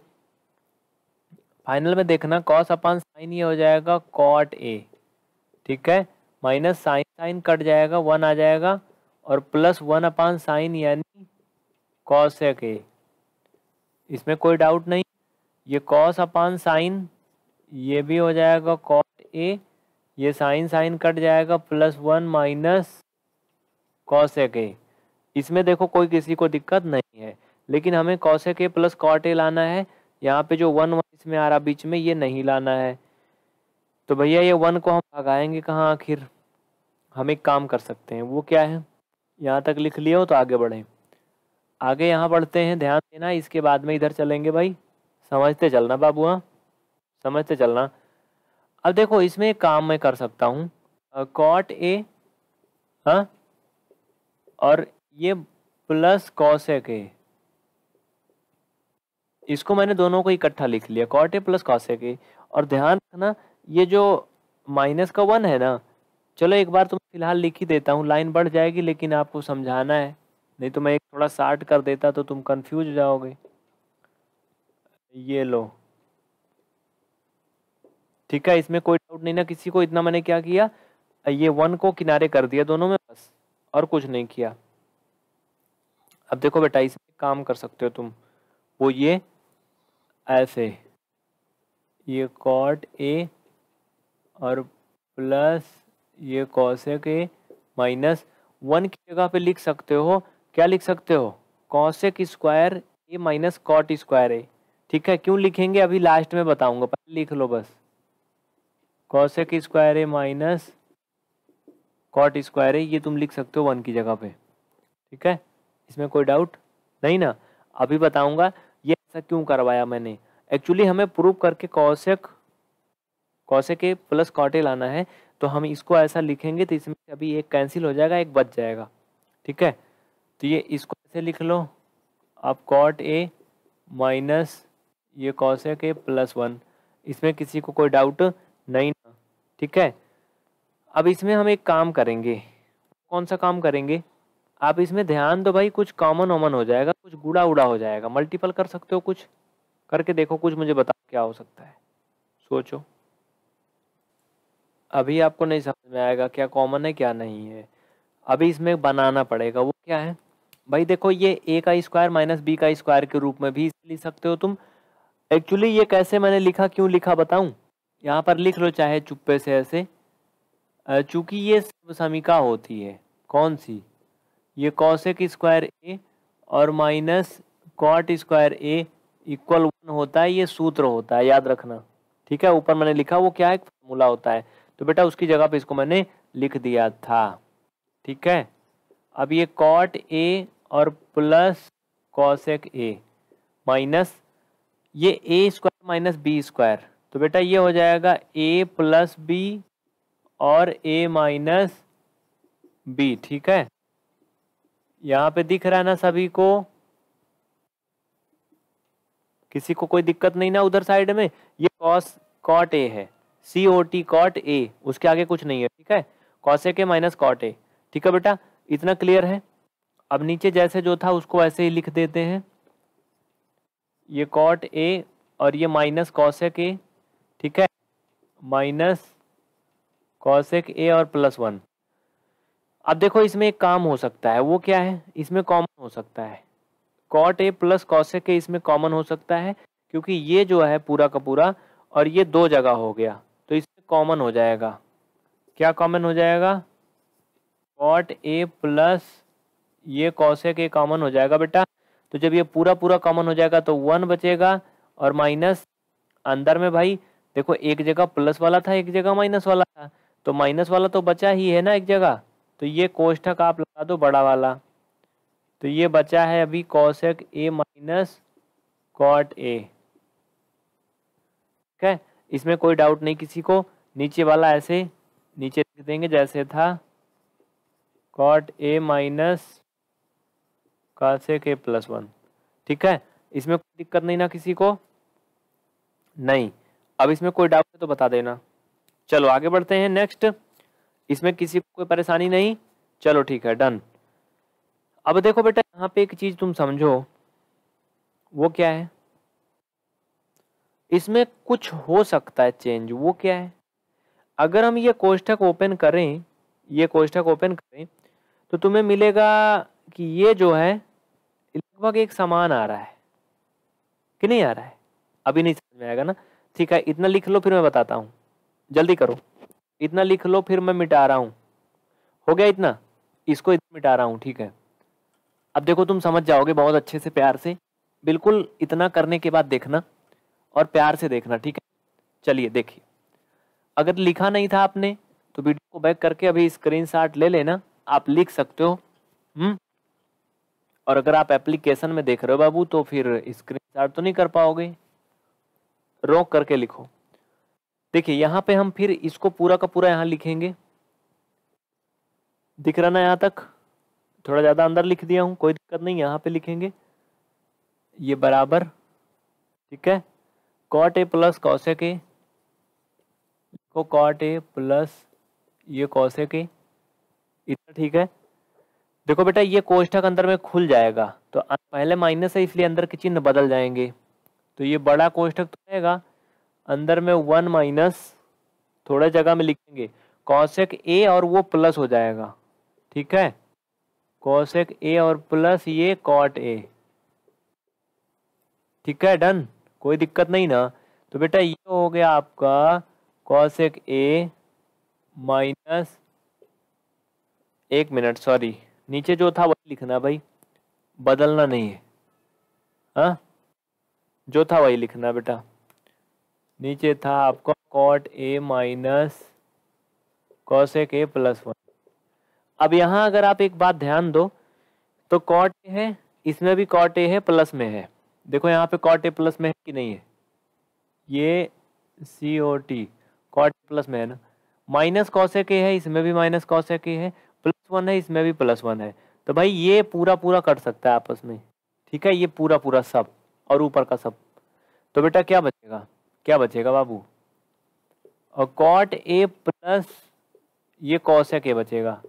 फाइनल में देखना कॉस अपान साइन ये हो जाएगा कॉट ए ठीक है माइनस साइन साइन कट जाएगा वन आ जाएगा और प्लस वन अपान साइन यानी एक ए इसमें कोई डाउट नहीं ये कॉस अपान साइन ये भी हो जाएगा कॉस ए ये साइन साइन कट जाएगा प्लस वन माइनस एक ए इसमें देखो कोई किसी को दिक्कत नहीं है लेकिन हमें एक ए प्लस कॉट ए लाना है यहाँ पे जो वन वन इसमें आ रहा बीच में ये नहीं लाना है तो भैया ये वन को हम भगाएंगे कहाँ आखिर हम एक काम कर सकते हैं वो क्या है यहाँ तक लिख लिए हो तो आगे बढ़ें आगे यहाँ पढ़ते हैं ध्यान देना इसके बाद में इधर चलेंगे भाई समझते चलना बाबू हाँ समझते चलना अब देखो इसमें एक काम मैं कर सकता हूँ कॉट ए हाँ और ये प्लस कॉसेक ए इसको मैंने दोनों को इकट्ठा लिख लिया cot A plus cosec A और ध्यान रखना ये जो माइनस का वन है ना चलो एक बार तुम तो फिलहाल लिख ही देता हूँ लाइन बढ़ जाएगी लेकिन आपको समझाना है नहीं तो मैं एक थोड़ा शार्ट कर देता तो तुम कन्फ्यूज जाओगे ये लो ठीक है इसमें कोई डाउट नहीं ना किसी को इतना मैंने क्या किया ये वन को किनारे कर दिया दोनों में बस और कुछ नहीं किया अब देखो बेटा इसमें काम कर सकते हो तुम वो ये ऐसे ये कॉट ए और प्लस ये कॉस एक माइनस वन की जगह पे लिख सकते हो क्या लिख सकते हो एक square A minus cot square A ठीक है क्यों लिखेंगे अभी लास्ट में बताऊंगा पहले लिख लो बस एक square A minus cot square A ये तुम लिख सकते हो वन की जगह पे ठीक है इसमें कोई डाउट नहीं ना अभी बताऊंगा ये ऐसा क्यों करवाया मैंने एक्चुअली हमें प्रूव करके कौशक कौशक ए प्लस कॉटे लाना है तो हम इसको ऐसा लिखेंगे तो इसमें अभी एक कैंसिल हो जाएगा एक बच जाएगा ठीक है तो ये इसको ऐसे लिख लो आप कॉट ए माइनस ये है के प्लस वन इसमें किसी को कोई डाउट नहीं ना ठीक है अब इसमें हम एक काम करेंगे कौन सा काम करेंगे आप इसमें ध्यान दो भाई कुछ कॉमन ओमन हो जाएगा कुछ गुड़ा उड़ा हो जाएगा मल्टीपल कर सकते हो कुछ करके देखो कुछ मुझे बताओ क्या हो सकता है सोचो अभी आपको नहीं समझ में आएगा क्या कॉमन है क्या नहीं है अभी इसमें बनाना पड़ेगा वो क्या है भाई देखो ये ए का स्क्वायर माइनस बी का स्क्वायर के रूप में भी लिख सकते हो तुम एक्चुअली ये कैसे मैंने लिखा क्यों लिखा बताऊं यहाँ पर लिख लो चाहे चुप्पे से ऐसे चूंकि ये समीका होती है कौन सी ये कौशिक स्क्वायर ए और minus cot square A equal one होता है ये सूत्र होता है याद रखना ठीक है ऊपर मैंने लिखा वो क्या है फॉर्मूला होता है तो बेटा उसकी जगह पे इसको मैंने लिख दिया था ठीक है अब ये कॉट ए और प्लस कॉशेक ए माइनस ये A square minus B square तो बेटा ये हो जाएगा ए प्लस बी और ए माइनस बी ठीक है यहाँ पे दिख रहा है ना सभी को किसी को कोई दिक्कत नहीं ना उधर साइड में ये कॉस कॉट ए है सी ओ टी कॉट ए उसके आगे कुछ नहीं है ठीक है कॉसे ए माइनस कॉट ए ठीक है बेटा इतना क्लियर है अब नीचे जैसे जो था उसको ऐसे ही लिख देते हैं ये कॉट ए और ये माइनस कॉसेक ए ठीक है माइनस कॉसेक ए और प्लस वन अब देखो इसमें एक काम हो सकता है वो क्या है इसमें कॉमन हो सकता है cot A plus cosec A इसमें कॉमन हो सकता है क्योंकि ये जो है पूरा का पूरा और ये दो जगह हो गया कॉमन हो जाएगा क्या कॉमन हो जाएगा कॉट ए प्लस ये कौशेक ए कॉमन हो जाएगा बेटा तो जब ये पूरा पूरा कॉमन हो जाएगा तो वन बचेगा और माइनस अंदर में भाई देखो एक जगह प्लस वाला था एक जगह माइनस वाला था तो माइनस वाला तो बचा ही है ना एक जगह तो ये कोष्ठक आप लगा दो बड़ा वाला तो ये बचा है अभी कौशक ए माइनस कॉट ए ठीक है इसमें कोई डाउट नहीं किसी को नीचे वाला ऐसे नीचे लिख देंगे जैसे था cot A minus cosec A plus one ठीक है इसमें कोई दिक्कत नहीं ना किसी को नहीं अब इसमें कोई डाउट है तो बता देना चलो आगे बढ़ते हैं नेक्स्ट इसमें किसी को कोई परेशानी नहीं चलो ठीक है डन अब देखो बेटा यहाँ पे एक चीज़ तुम समझो वो क्या है इसमें कुछ हो सकता है चेंज वो क्या है अगर हम ये कोष्ठक ओपन करें ये कोष्ठक ओपन करें तो तुम्हें मिलेगा कि ये जो है लगभग एक समान आ रहा है कि नहीं आ रहा है अभी नहीं समझ में आएगा ना ठीक है इतना लिख लो फिर मैं बताता हूँ जल्दी करो इतना लिख लो फिर मैं मिटा रहा हूँ हो गया इतना इसको इतना मिटा रहा हूँ ठीक है अब देखो तुम समझ जाओगे बहुत अच्छे से प्यार से बिल्कुल इतना करने के बाद देखना और प्यार से देखना ठीक है चलिए देखिए अगर लिखा नहीं था आपने तो वीडियो को बैक करके अभी स्क्रीनशॉट ले लेना आप लिख सकते हो हम्म और अगर आप एप्लीकेशन में देख रहे हो बाबू तो फिर स्क्रीनशॉट तो नहीं कर पाओगे रोक करके लिखो देखिए यहाँ पे हम फिर इसको पूरा का पूरा यहाँ लिखेंगे दिख रहा ना यहाँ तक थोड़ा ज़्यादा अंदर लिख दिया हूँ कोई दिक्कत नहीं यहाँ पे लिखेंगे ये बराबर ठीक है cot A plus cosec A को कॉट ए प्लस ये कौशेक ए इतना ठीक है देखो बेटा ये कोष्ठक अंदर में खुल जाएगा तो पहले माइनस है इसलिए अंदर के चिन्ह बदल जाएंगे तो ये बड़ा कोष्ठक तो रहेगा अंदर में वन माइनस थोड़ा जगह में लिखेंगे कौशेक ए और वो प्लस हो जाएगा ठीक है कौशेक ए और प्लस ये कॉट ए ठीक है डन कोई दिक्कत नहीं ना तो बेटा ये हो गया आपका कॉसेक ए माइनस एक मिनट सॉरी नीचे जो था वही लिखना भाई बदलना नहीं है हाँ जो था वही लिखना बेटा नीचे था आपका cot A minus cosec A plus one अब यहाँ अगर आप एक बात ध्यान दो तो कॉट ए है इसमें भी कॉट ए है प्लस में है देखो यहाँ पे कॉट ए प्लस में है कि नहीं है ये सी ओ टी प्लस में है ना माइनस कॉस ए के है इसमें भी माइनस कॉस ए के है प्लस वन है इसमें भी प्लस वन है तो भाई ये पूरा पूरा कट सकता है आपस में ठीक है ये पूरा पूरा सब और ऊपर का सब तो बेटा क्या बचेगा क्या बचेगा बाबू और कॉट ए प्लस ये कॉस ए के बचेगा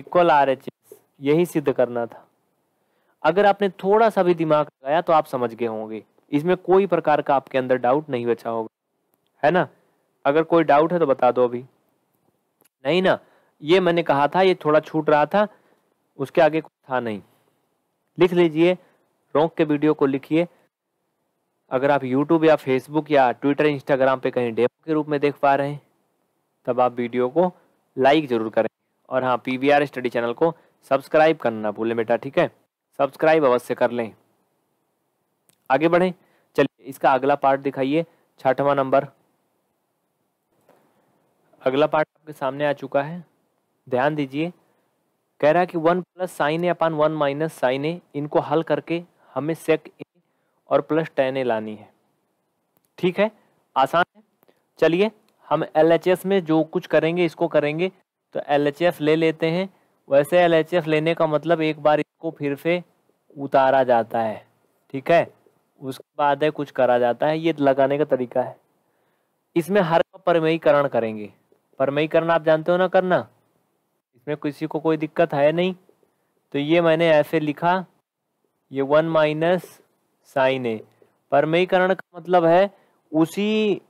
इक्वल आर एच एस यही सिद्ध करना था अगर आपने थोड़ा सा भी दिमाग लगाया तो आप समझ गए होंगे इसमें कोई प्रकार का आपके अंदर डाउट नहीं बचा होगा है ना अगर कोई डाउट है तो बता दो अभी नहीं ना ये मैंने कहा था ये थोड़ा छूट रहा था उसके आगे कुछ था नहीं लिख लीजिए रोंक के वीडियो को लिखिए अगर आप यूट्यूब या फेसबुक या ट्विटर इंस्टाग्राम पे कहीं डेमो के रूप में देख पा रहे हैं तब आप वीडियो को लाइक ज़रूर करें और हाँ पी स्टडी चैनल को सब्सक्राइब करना भूले भूलें बेटा ठीक है सब्सक्राइब अवश्य कर लें आगे बढ़ें चलिए इसका अगला पार्ट दिखाइए छठवां नंबर अगला पार्ट आपके सामने आ चुका है ध्यान दीजिए कह रहा है कि one plus sine A upon one minus sine A इनको हल करके हमें सेक ए और प्लस टेन ए लानी है ठीक है आसान है चलिए हम एल में जो कुछ करेंगे इसको करेंगे तो एल ले लेते हैं वैसे एल लेने का मतलब एक बार इसको फिर से उतारा जाता है ठीक है उसके बाद है कुछ करा जाता है ये लगाने का तरीका है इसमें हर का परमयीकरण करेंगे पर मई करना आप जानते हो ना करना इसमें किसी को कोई दिक्कत है नहीं तो ये मैंने ऐसे लिखा ये वन माइनस साइन ए परमयीकरण का मतलब है उसी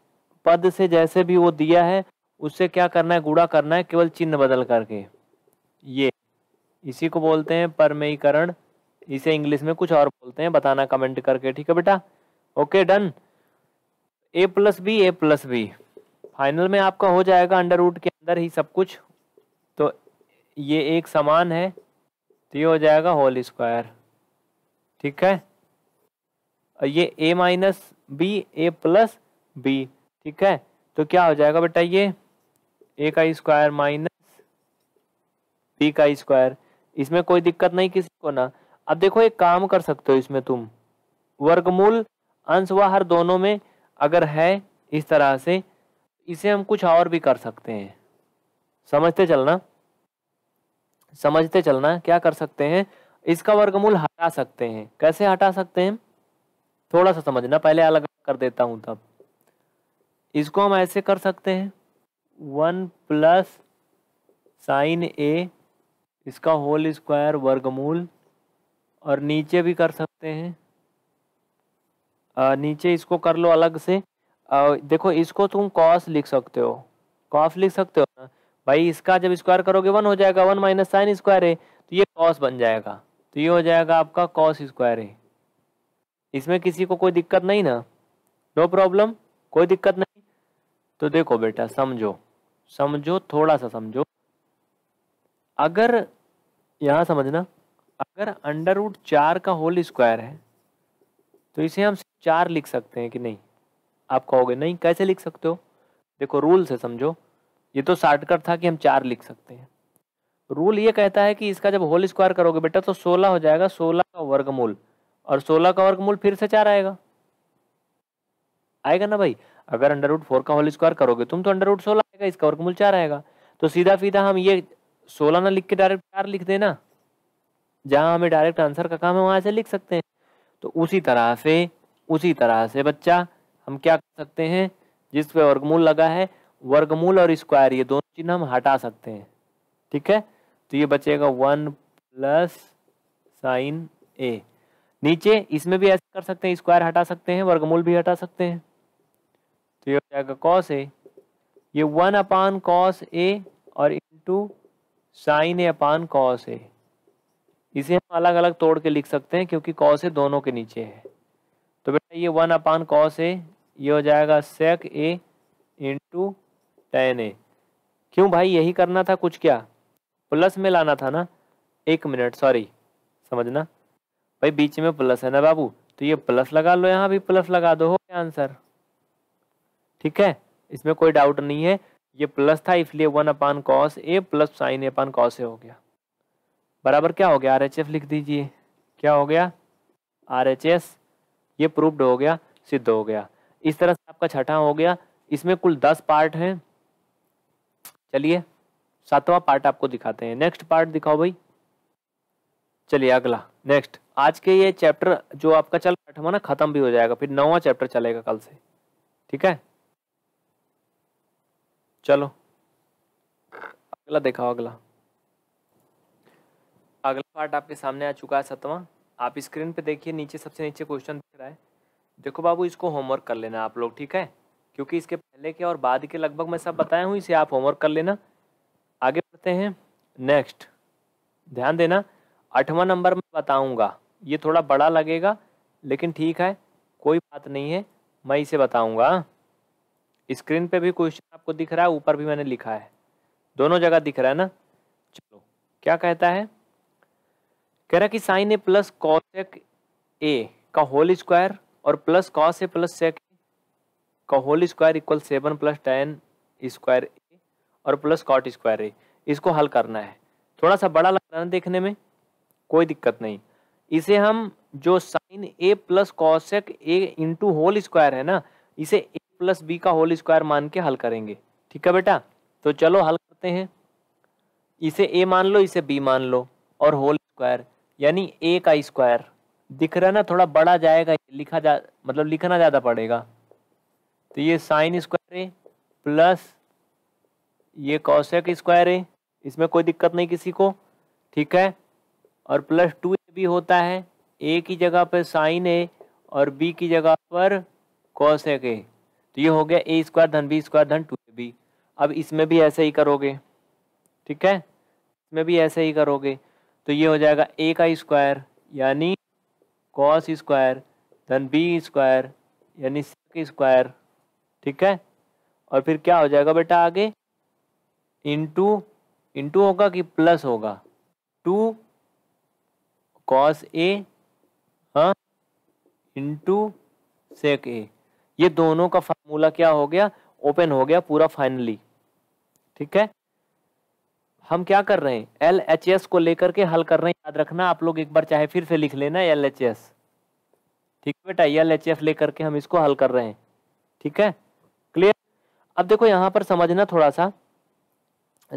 पद से जैसे भी वो दिया है उससे क्या करना है गुड़ा करना है केवल चिन्ह बदल करके ये इसी को बोलते हैं परमयीकरण इसे इंग्लिश में कुछ और बोलते हैं बताना कमेंट करके ठीक है बेटा okay done A plus B A plus B final में आपका हो जाएगा अंडर रूट के अंदर ही सब कुछ तो ये एक समान है तो ये हो जाएगा होल स्क्वायर ठीक है और ये A minus B A plus B ठीक है तो क्या हो जाएगा बेटा ये ए का स्क्वायर माइनस बी का स्क्वायर इसमें कोई दिक्कत नहीं किसी को ना अब देखो एक काम कर सकते हो इसमें तुम वर्गमूल अंश व हर दोनों में अगर है इस तरह से इसे हम कुछ और भी कर सकते हैं समझते चलना समझते चलना क्या कर सकते हैं इसका वर्गमूल हटा सकते हैं कैसे हटा सकते हैं थोड़ा सा समझना पहले अलग कर देता हूं तब इसको हम ऐसे कर सकते हैं वन प्लस साइन ए इसका होल स्क्वायर वर्गमूल और नीचे भी कर सकते हैं आ, नीचे इसको कर लो अलग से देखो इसको तुम कॉस लिख सकते हो कॉस लिख सकते हो ना भाई इसका जब स्क्वायर करोगे वन हो जाएगा वन माइनस साइन स्क्वायर है तो ये कॉस बन जाएगा तो ये हो जाएगा आपका कॉस स्क्वायर है इसमें किसी को कोई दिक्कत नहीं ना नो प्रॉब्लम कोई दिक्कत नहीं तो देखो बेटा समझो समझो थोड़ा सा समझो अगर यहाँ समझना अगर अंडर रूट चार का होल स्क्वायर है तो इसे हम चार लिख सकते हैं कि नहीं आप कहोगे नहीं कैसे लिख सकते हो देखो रूल से समझो ये तो शार्टकट था कि हम चार लिख सकते हैं रूल ये कहता है कि इसका जब होल स्क्वायर करोगे बेटा तो सोलह हो जाएगा सोलह का वर्गमूल और सोलह का वर्गमूल फिर से चार आएगा आएगा ना भाई अगर अंडर रूट फोर का होल स्क्वायर करोगे तुम तो अंडर रूट सोलह आएगा इसका वर्गमूल चार आएगा तो सीधा सीधा हम ये सोलह ना लिख के डायरेक्ट चार लिख देना जहाँ हमें डायरेक्ट आंसर का काम है वहाँ से लिख सकते हैं तो उसी तरह से उसी तरह से बच्चा हम क्या कर सकते हैं जिस पे वर्गमूल लगा है वर्गमूल और स्क्वायर ये दोनों चिन्ह हम हटा सकते हैं ठीक है तो ये बचेगा वन प्लस साइन ए नीचे इसमें भी ऐसे कर सकते हैं स्क्वायर हटा सकते हैं वर्गमूल भी हटा सकते हैं तो ये हो जाएगा कॉस ए ये वन अपान कॉस ए और into sine A upon cos A इसे हम अलग अलग तोड़ के लिख सकते हैं क्योंकि कॉस ए दोनों के नीचे है तो बेटा ये वन अपान कॉस ए ये हो जाएगा सेक ए इंटू टेन ए क्यों भाई यही करना था कुछ क्या प्लस में लाना था ना एक मिनट सॉरी समझना भाई बीच में प्लस है ना बाबू तो ये प्लस लगा लो यहाँ भी प्लस लगा दो हो गया आंसर ठीक है इसमें कोई डाउट नहीं है ये प्लस था इसलिए one upon cos A plus sine A upon cos A हो गया बराबर क्या हो गया आर एच एफ लिख दीजिए क्या हो गया आर एच एस ये प्रूफ हो गया सिद्ध हो गया इस तरह से आपका छठा हो गया इसमें कुल दस पार्ट हैं चलिए सातवां पार्ट आपको दिखाते हैं नेक्स्ट पार्ट दिखाओ भाई चलिए अगला नेक्स्ट आज के ये चैप्टर जो आपका चल आठवा ना खत्म भी हो जाएगा फिर नौवां चैप्टर चलेगा कल से ठीक है चलो अगला देखाओ अगला अगला पार्ट आपके सामने आ चुका है सतवां आप स्क्रीन पे देखिए नीचे सबसे नीचे क्वेश्चन दिख रहा है देखो बाबू इसको होमवर्क कर लेना आप लोग ठीक है क्योंकि इसके पहले के और बाद के लगभग मैं सब बताया हूँ इसे आप होमवर्क कर लेना आगे बढ़ते हैं नेक्स्ट ध्यान देना आठवां नंबर मैं बताऊँगा ये थोड़ा बड़ा लगेगा लेकिन ठीक है कोई बात नहीं है मैं इसे बताऊँगा स्क्रीन पे भी क्वेश्चन आपको दिख रहा है ऊपर भी मैंने लिखा है दोनों जगह दिख रहा है ना चलो क्या कहता है कह रहा कि sine A plus cosec A का होल स्क्वायर और plus cos A plus sec का whole square equal seven plus tan square A और प्लस कॉट स्क्वायर ए इसको हल करना है थोड़ा सा बड़ा लग रहा है देखने में कोई दिक्कत नहीं इसे हम जो sine A plus cosec A into whole square है ना इसे ए प्लस बी का होल स्क्वायर मान के हल करेंगे ठीक है बेटा तो चलो हल करते हैं इसे ए मान लो इसे बी मान लो और होल स्क्वायर यानी ए का स्क्वायर दिख रहा है ना थोड़ा बड़ा जाएगा लिखा जा मतलब लिखना ज़्यादा पड़ेगा तो ये साइन स्क्वायर है प्लस ये कौशक स्क्वायर है इसमें कोई दिक्कत नहीं किसी को ठीक है और प्लस टू ए भी होता है ए की जगह पर साइन है और बी की जगह पर कौशक है तो ये हो गया ए स्क्वायर धन बी स्क्वायर धन टू ए बी अब इसमें भी ऐसे ही करोगे ठीक है इसमें भी ऐसे ही करोगे तो ये हो जाएगा ए का स्क्वायर यानी कॉस स्क्वायर धन बी स्क्वायर यानी सेक स्क्वायर e ठीक है और फिर क्या हो जाएगा बेटा आगे इंटू इंटू होगा कि प्लस होगा टू कॉस ए हाँ इंटू सेक ए ये दोनों का फार्मूला क्या हो गया ओपन हो गया पूरा फाइनली ठीक है हम क्या कर रहे हैं एल एच एस को लेकर के हल कर रहे हैं याद रखना आप लोग एक बार चाहे फिर से लिख लेना एल एच एस ठीक है बेटा एल एच एफ लेकर के हम इसको हल कर रहे हैं ठीक है क्लियर अब देखो यहाँ पर समझना थोड़ा सा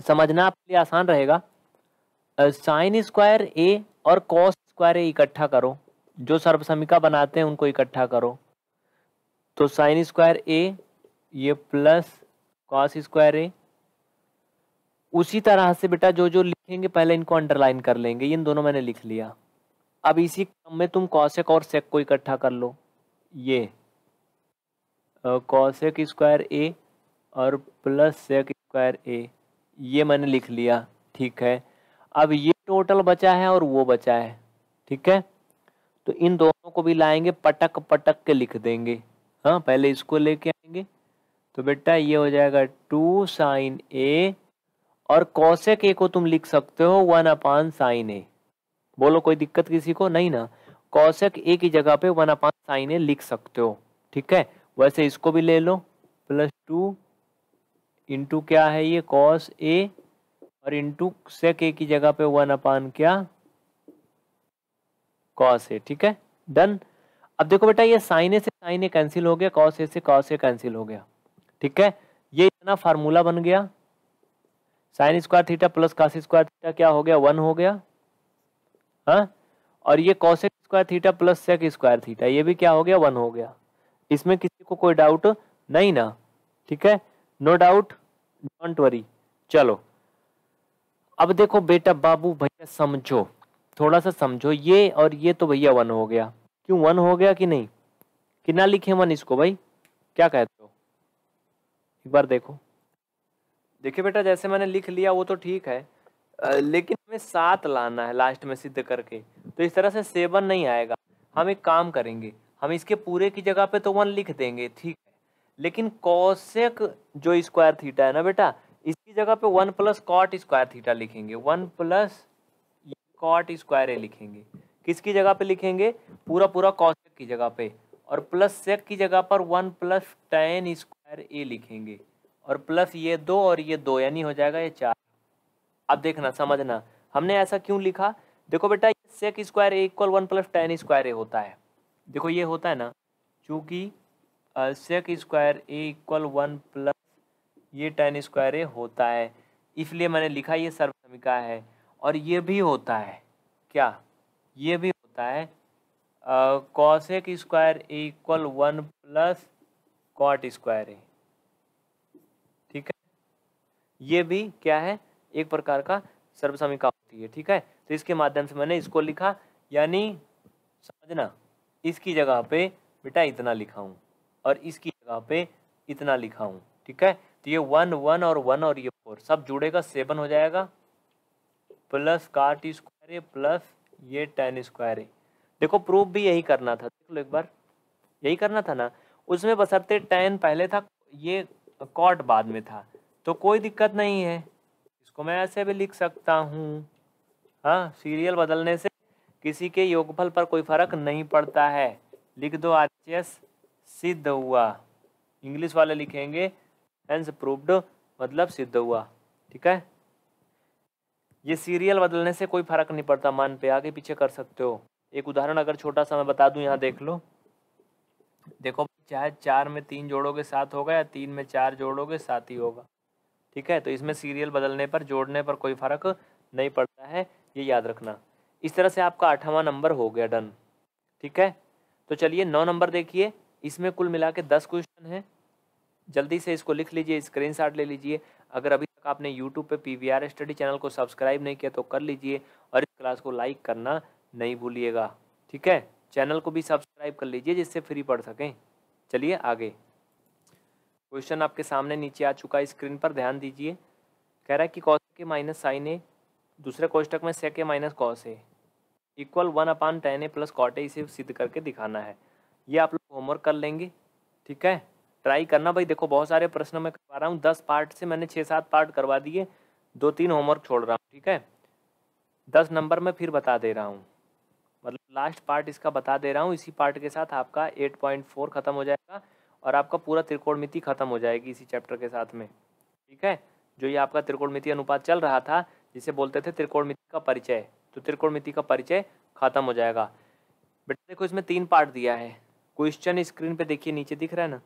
समझना आपके लिए आसान रहेगा साइन स्क्वायर ए और कॉस स्क्वायर ए इकट्ठा करो जो सर्वसमिका बनाते हैं उनको इकट्ठा करो तो साइन स्क्वायर ए ये प्लस कॉस स्क्वायर ए उसी तरह से बेटा जो जो लिखेंगे पहले इनको अंडरलाइन कर लेंगे इन दोनों मैंने लिख लिया अब इसी क्रम में तुम कौशिक और सेक को इकट्ठा कर लो ये कौशिक स्क्वायर ए और प्लस सेक स्क्वायर ए ये मैंने लिख लिया ठीक है अब ये टोटल बचा है और वो बचा है ठीक है तो इन दोनों को भी लाएंगे पटक पटक के लिख देंगे हाँ पहले इसको लेके आएंगे तो बेटा ये हो जाएगा टू साइन ए और कौशेक ए को तुम लिख सकते हो वन अपान साइन ए बोलो कोई दिक्कत किसी को नहीं ना कौशक ए की जगह पे वन अपान साइन ए लिख सकते हो ठीक है वैसे इसको भी ले लो प्लस टू इंटू क्या है ये कॉस ए और इंटू सेक ए की जगह पे वन अपान क्या कॉस ए ठीक है डन अब देखो बेटा ये साइन ए से साइन ए कैंसिल हो गया कॉस ए से कॉस ए कैंसिल हो गया ठीक है ये इतना फार्मूला बन गया sine square theta plus cos square theta क्या हो गया वन हो गया हाँ और ये cosec square theta plus sec square theta ये भी क्या हो गया वन हो गया इसमें किसी को कोई डाउट नहीं ना ठीक है नो डाउट डोंट वरी चलो अब देखो बेटा बाबू भैया समझो थोड़ा सा समझो ये और ये तो भैया वन हो गया क्यों वन हो गया कि नहीं कितना लिखे वन इसको भाई क्या कहते हो एक बार देखो देखिए बेटा जैसे मैंने लिख लिया वो तो ठीक है लेकिन हमें सात लाना है लास्ट में सिद्ध करके तो इस तरह से सेवन नहीं आएगा हम एक काम करेंगे हम इसके पूरे की जगह पे तो वन लिख देंगे ठीक है लेकिन कौशिक जो स्क्वायर थीटा है ना बेटा इसकी जगह पे one plus cot square theta लिखेंगे वन प्लस कॉट स्क्वायर लिखेंगे किसकी जगह पे लिखेंगे पूरा पूरा कौशिक की जगह पे और प्लस सेक की जगह पर one plus tan square A लिखेंगे और प्लस ये दो और ये दो यानी हो जाएगा ये चार अब देखना समझना हमने ऐसा क्यों लिखा देखो बेटा sec square A equal one plus tan square A होता है देखो ये होता है ना चूँकि sec square A equal one plus ये टेन स्क्वायर ए होता है इसलिए मैंने लिखा ये सर्व है और ये भी होता है क्या ये भी होता है cosec square A equal one plus cot square है ये भी क्या है एक प्रकार का सर्वसमिका होती है ठीक है तो इसके माध्यम से मैंने इसको लिखा यानी समझना इसकी जगह पे बेटा इतना लिखा हूँ और इसकी जगह पे इतना लिखा हूँ ठीक है तो ये वन वन और वन और ये फोर सब जुड़ेगा सेवन हो जाएगा प्लस काट स्क्वायर है प्लस ये टेन स्क्वायर है देखो प्रूफ भी यही करना था देख लो एक बार यही करना था ना उसमें बसरते टेन पहले था ये कॉट बाद में था तो कोई दिक्कत नहीं है इसको मैं ऐसे भी लिख सकता हूँ हाँ सीरियल बदलने से किसी के योगफल पर कोई फर्क नहीं पड़ता है लिख दो आर एस सिद्ध हुआ इंग्लिश वाले लिखेंगे एंस प्रूव्ड मतलब सिद्ध हुआ ठीक है ये सीरियल बदलने से कोई फर्क नहीं पड़ता मान पे आगे पीछे कर सकते हो एक उदाहरण अगर छोटा सा मैं बता दूं यहाँ देख लो देखो चाहे चार में तीन जोड़ोगे सात होगा या तीन में चार जोड़ोगे सात ही होगा ठीक है तो इसमें सीरियल बदलने पर जोड़ने पर कोई फ़र्क नहीं पड़ता है ये याद रखना इस तरह से आपका आठवां नंबर हो गया डन ठीक है तो चलिए नौ नंबर देखिए इसमें कुल मिला के दस क्वेश्चन हैं जल्दी से इसको लिख लीजिए स्क्रीनशॉट ले लीजिए अगर अभी तक आपने यूट्यूब पे आर स्टडी चैनल को सब्सक्राइब नहीं किया तो कर लीजिए और इस क्लास को लाइक करना नहीं भूलिएगा ठीक है चैनल को भी सब्सक्राइब कर लीजिए जिससे फ्री पढ़ सकें चलिए आगे क्वेश्चन आपके सामने नीचे आ चुका है स्क्रीन पर ध्यान दीजिए कह रहा है कि कॉस के माइनस साइन ए दूसरे कोष्टक में sec A minus cos A equal one upon tan A plus cot A इसे सिद्ध करके दिखाना है ये आप लोग होमवर्क कर लेंगे ठीक है ट्राई करना भाई देखो बहुत सारे प्रश्न मैं करवा रहा हूँ दस पार्ट से मैंने छः सात पार्ट करवा दिए दो तीन होमवर्क छोड़ रहा हूँ ठीक है दस नंबर में फिर बता दे रहा हूँ मतलब लास्ट पार्ट इसका बता दे रहा हूँ इसी पार्ट के साथ आपका एट पॉइंट फोर ख़त्म हो जाएगा और आपका पूरा त्रिकोण खत्म हो जाएगी इसी चैप्टर के साथ में ठीक है जो ये आपका त्रिकोण अनुपात चल रहा था जिसे बोलते थे त्रिकोण का परिचय तो त्रिकोण का परिचय खत्म हो जाएगा बेटा देखो इसमें तीन पार्ट दिया है क्वेश्चन स्क्रीन पे देखिए नीचे दिख रहा है ना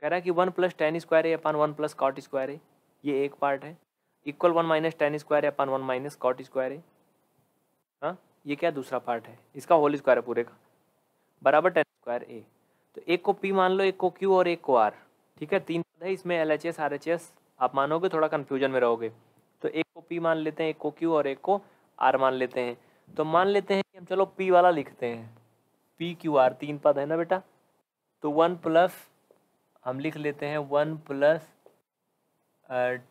कह रहा है कि वन प्लस टेन स्क्वायर है upon one plus cot square है ये एक पार्ट है equal one minus tan square है upon one minus cot square है हाँ ये क्या दूसरा पार्ट है इसका होल स्क्वायर है पूरे का बराबर टेन स्क्वायर ए तो एक को पी मान लो एक को क्यू और एक को आर ठीक है तीन पद है इसमें L H S R H S आप मानोगे थोड़ा कन्फ्यूजन में रहोगे तो एक को पी मान लेते हैं एक को क्यू और एक को आर मान लेते हैं तो मान लेते हैं कि हम चलो पी वाला लिखते हैं पी क्यू आर तीन पद है ना बेटा तो वन प्लस हम लिख लेते हैं one plus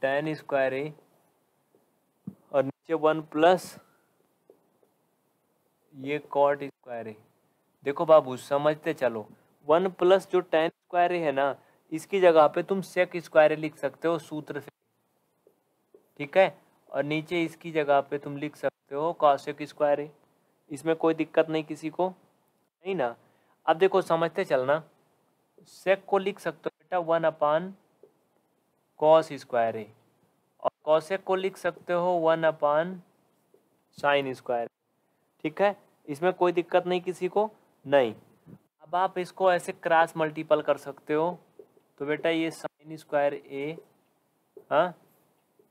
tan square A और नीचे वन प्लस ये कॉट स्क्वायर ए देखो बाबू समझते चलो वन प्लस जो टेन स्क्वायर है ना इसकी जगह पे तुम सेक स्क्वायर लिख सकते हो सूत्र से ठीक है और नीचे इसकी जगह पे तुम लिख सकते हो कॉसेक स्क्वायर इसमें कोई दिक्कत नहीं किसी को नहीं ना अब देखो समझते चलना सेक को लिख सकते हो बेटा वन अपान कॉस स्क्वायर और कॉशेक को लिख सकते हो वन अपान साइन स्क्वायर ठीक है इसमें कोई दिक्कत नहीं किसी को नहीं अब आप इसको ऐसे क्रॉस मल्टीपल कर सकते हो तो बेटा ये साइन स्क्वायर ए हाँ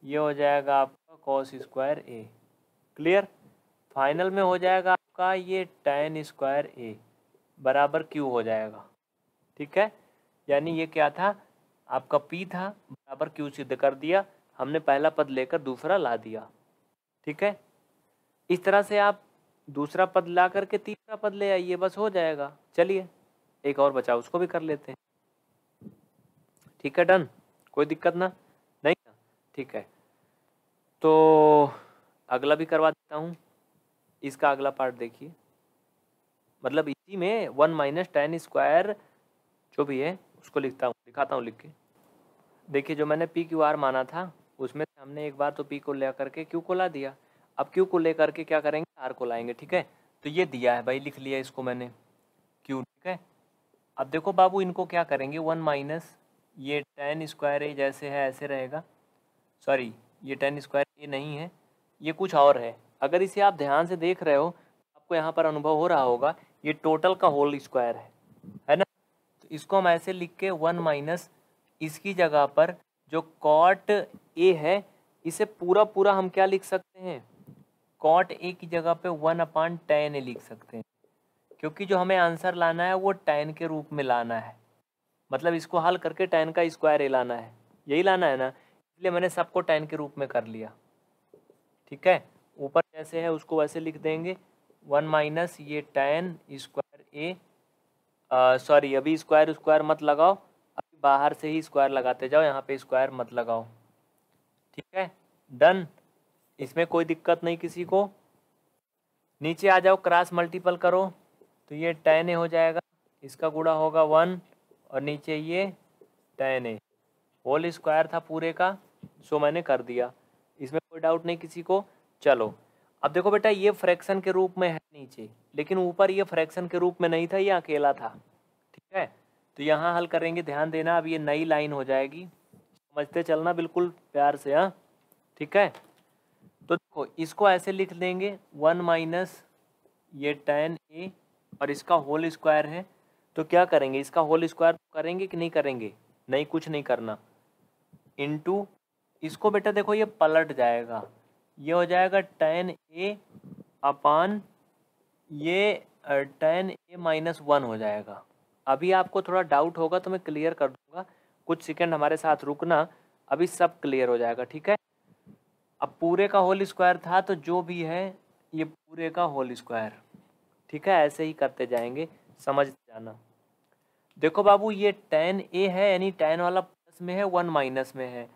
ये हो जाएगा आपका cos square A clear final में हो जाएगा आपका ये टेन स्क्वायर ए बराबर क्यू हो जाएगा ठीक है यानी ये क्या था आपका पी था बराबर क्यू सिद्ध कर दिया हमने पहला पद लेकर दूसरा ला दिया ठीक है इस तरह से आप दूसरा पद ला करके तीसरा पद ले आइए बस हो जाएगा चलिए एक और बचा उसको भी कर लेते हैं ठीक है डन कोई दिक्कत ना नहीं ना ठीक है तो अगला भी करवा देता हूँ इसका अगला पार्ट देखिए मतलब इसी में वन माइनस टेन स्क्वायर जो भी है उसको लिखता हूँ दिखाता हूँ लिख के देखिए जो मैंने पी क्यू आर माना था उसमें हमने एक बार तो पी को ले करके क्यू को ला दिया अब क्यू को लेकर के क्या करेंगे आर को लाएंगे ठीक है तो ये दिया है भाई लिख लिया इसको मैंने क्यू ठीक है अब देखो बाबू इनको क्या करेंगे वन माइनस ये टेन स्क्वायर ए जैसे है ऐसे रहेगा सॉरी ये टेन स्क्वायर ए नहीं है ये कुछ और है अगर इसे आप ध्यान से देख रहे हो आपको यहाँ पर अनुभव हो रहा होगा ये टोटल का होल स्क्वायर है है ना तो इसको हम ऐसे लिख के वन माइनस इसकी जगह पर जो कॉट ए है इसे पूरा पूरा हम क्या लिख सकते हैं कॉट ए की जगह पे वन अपान टेन ए लिख सकते हैं क्योंकि जो हमें आंसर लाना है वो टेन के रूप में लाना है मतलब इसको हल करके टेन का स्क्वायर ए लाना है यही लाना है ना इसलिए मैंने सबको टेन के रूप में कर लिया ठीक है ऊपर जैसे है उसको वैसे लिख देंगे वन माइनस ये टेन स्क्वायर ए सॉरी अभी स्क्वायर स्क्वायर मत लगाओ अभी बाहर से ही स्क्वायर लगाते जाओ यहाँ पे स्क्वायर मत लगाओ ठीक है डन इसमें कोई दिक्कत नहीं किसी को नीचे आ जाओ क्रॉस मल्टीपल करो तो ये टेन ए हो जाएगा इसका गुड़ा होगा वन और नीचे ये टेन ए होल स्क्वायर था पूरे का सो मैंने कर दिया इसमें कोई डाउट नहीं किसी को चलो अब देखो बेटा ये फ्रैक्शन के रूप में है नीचे लेकिन ऊपर ये फ्रैक्शन के रूप में नहीं था ये अकेला था ठीक है तो यहाँ हल करेंगे ध्यान देना अब ये नई लाइन हो जाएगी समझते चलना बिल्कुल प्यार से हाँ ठीक है तो देखो इसको ऐसे लिख देंगे वन माइनस ये टेन ए और इसका होल स्क्वायर है तो क्या करेंगे इसका होल तो स्क्वायर करेंगे कि नहीं करेंगे नहीं कुछ नहीं करना इनटू इसको बेटा देखो ये पलट जाएगा ये हो जाएगा टेन ए अपान ये टेन ए माइनस वन हो जाएगा अभी आपको थोड़ा डाउट होगा तो मैं क्लियर कर दूंगा कुछ सेकेंड हमारे साथ रुकना अभी सब क्लियर हो जाएगा ठीक है अब पूरे का होल स्क्वायर था तो जो भी है ये पूरे का होल स्क्वायर ठीक है ऐसे ही करते जाएंगे समझ जाना देखो बाबू ये टेन ए है यानी टेन वाला प्लस में है वन माइनस में है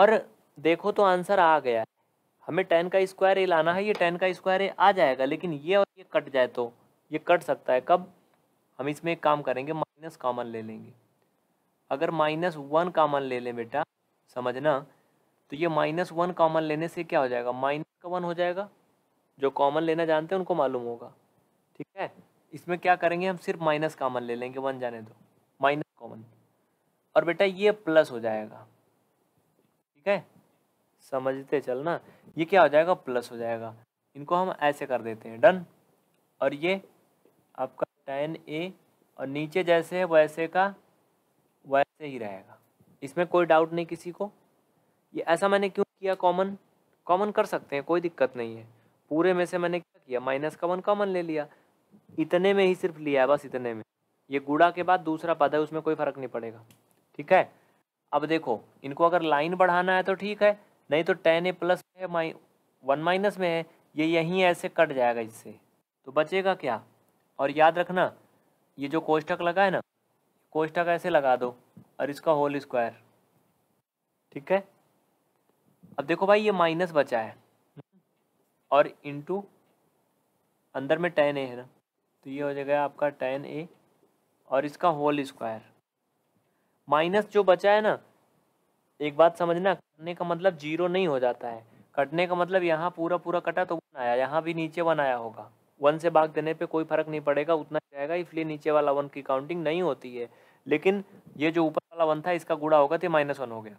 और देखो तो आंसर आ गया हमें टेन का स्क्वायर ए लाना है ये टेन का स्क्वायर ए आ जाएगा लेकिन ये और ये कट जाए तो ये कट सकता है कब हम इसमें एक काम करेंगे माइनस कॉमन ले लेंगे अगर माइनस वन कॉमन ले लें बेटा समझना तो ये माइनस वन कॉमन लेने से क्या हो जाएगा माइनस का वन हो जाएगा जो कॉमन लेना जानते हैं उनको मालूम होगा ठीक है इसमें क्या करेंगे हम सिर्फ माइनस कॉमन ले लेंगे वन जाने दो माइनस कॉमन और बेटा ये प्लस हो जाएगा ठीक है समझते चलना ये क्या हो जाएगा प्लस हो जाएगा इनको हम ऐसे कर देते हैं डन और ये आपका टेन ए और नीचे जैसे है वैसे का वैसे ही रहेगा इसमें कोई डाउट नहीं किसी को ये ऐसा मैंने क्यों किया कॉमन कॉमन कर सकते हैं कोई दिक्कत नहीं है पूरे में से मैंने क्या किया माइनस का वन कॉमन ले लिया इतने में ही सिर्फ लिया है बस इतने में ये गुड़ा के बाद दूसरा पद है उसमें कोई फर्क नहीं पड़ेगा ठीक है अब देखो इनको अगर लाइन बढ़ाना है तो ठीक है नहीं तो टेन ए प्लस है वन माइनस में है ये यहीं ऐसे कट जाएगा इससे तो बचेगा क्या और याद रखना ये जो कोष्टक लगा है ना कोष्टक ऐसे लगा दो और इसका होल स्क्वायर ठीक है अब देखो भाई ये माइनस बचा है और इंटू अंदर में टेन ए है ना तो ये हो जाएगा आपका टेन ए और इसका होल स्क्वायर माइनस जो बचा है ना एक बात समझना कटने का मतलब जीरो नहीं हो जाता है कटने का मतलब यहाँ पूरा पूरा कटा तो वन आया यहाँ भी नीचे वन आया होगा वन से भाग देने पे कोई फर्क नहीं पड़ेगा उतना जाएगा इसलिए नीचे वाला वन की काउंटिंग नहीं होती है लेकिन ये जो ऊपर वाला वन था इसका गुड़ा होगा तो माइनस वन हो गया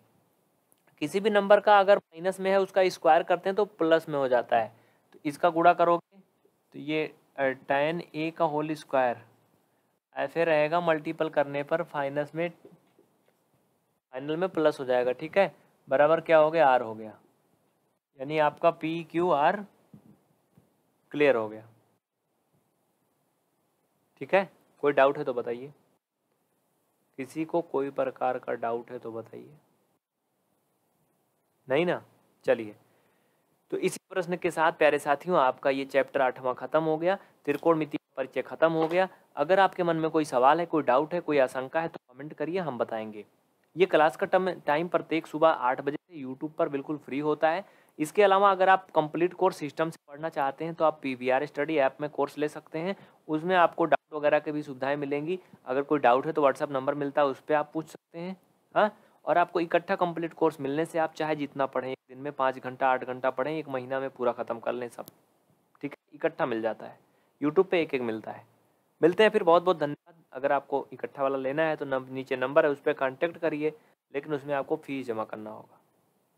किसी भी नंबर का अगर माइनस में है उसका स्क्वायर करते हैं तो प्लस में हो जाता है तो इसका गुड़ा करोगे तो ये टेन ए का होल स्क्वायर ऐसे रहेगा मल्टीपल करने पर फाइनस में फाइनल में प्लस हो जाएगा ठीक है बराबर क्या हो गया आर हो गया यानी आपका पी क्यू आर क्लियर हो गया ठीक है कोई डाउट है तो बताइए किसी को कोई प्रकार का डाउट है तो बताइए नहीं ना चलिए तो इसी प्रश्न के साथ प्यारे साथियों आपका ये चैप्टर आठवां खत्म हो गया त्रिकोण मित्र परिचय खत्म हो गया अगर आपके मन में कोई सवाल है कोई डाउट है कोई आशंका है तो कमेंट करिए हम बताएंगे ये क्लास का टाइम प्रत्येक सुबह आठ बजे से यूट्यूब पर बिल्कुल फ्री होता है इसके अलावा अगर आप कंप्लीट कोर्स सिस्टम से पढ़ना चाहते हैं तो आप P V R study app में कोर्स ले सकते हैं उसमें आपको डाउट वगैरह की भी सुविधाएं मिलेंगी अगर कोई डाउट है तो व्हाट्सअप नंबर मिलता है उस पर आप पूछ सकते हैं हाँ और आपको इकट्ठा कंप्लीट कोर्स मिलने से आप चाहे जितना पढ़ें एक दिन में पाँच घंटा आठ घंटा पढ़ें एक महीना में पूरा ख़त्म कर लें सब ठीक है इकट्ठा मिल जाता है यूट्यूब पे एक एक मिलता है मिलते हैं फिर बहुत बहुत धन्यवाद अगर आपको इकट्ठा वाला लेना है तो नम, नीचे नंबर है उस पर कॉन्टैक्ट करिए लेकिन उसमें आपको फ़ीस जमा करना होगा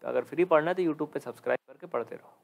तो अगर फ्री पढ़ना है तो यूट्यूब पर सब्सक्राइब करके पढ़ते रहो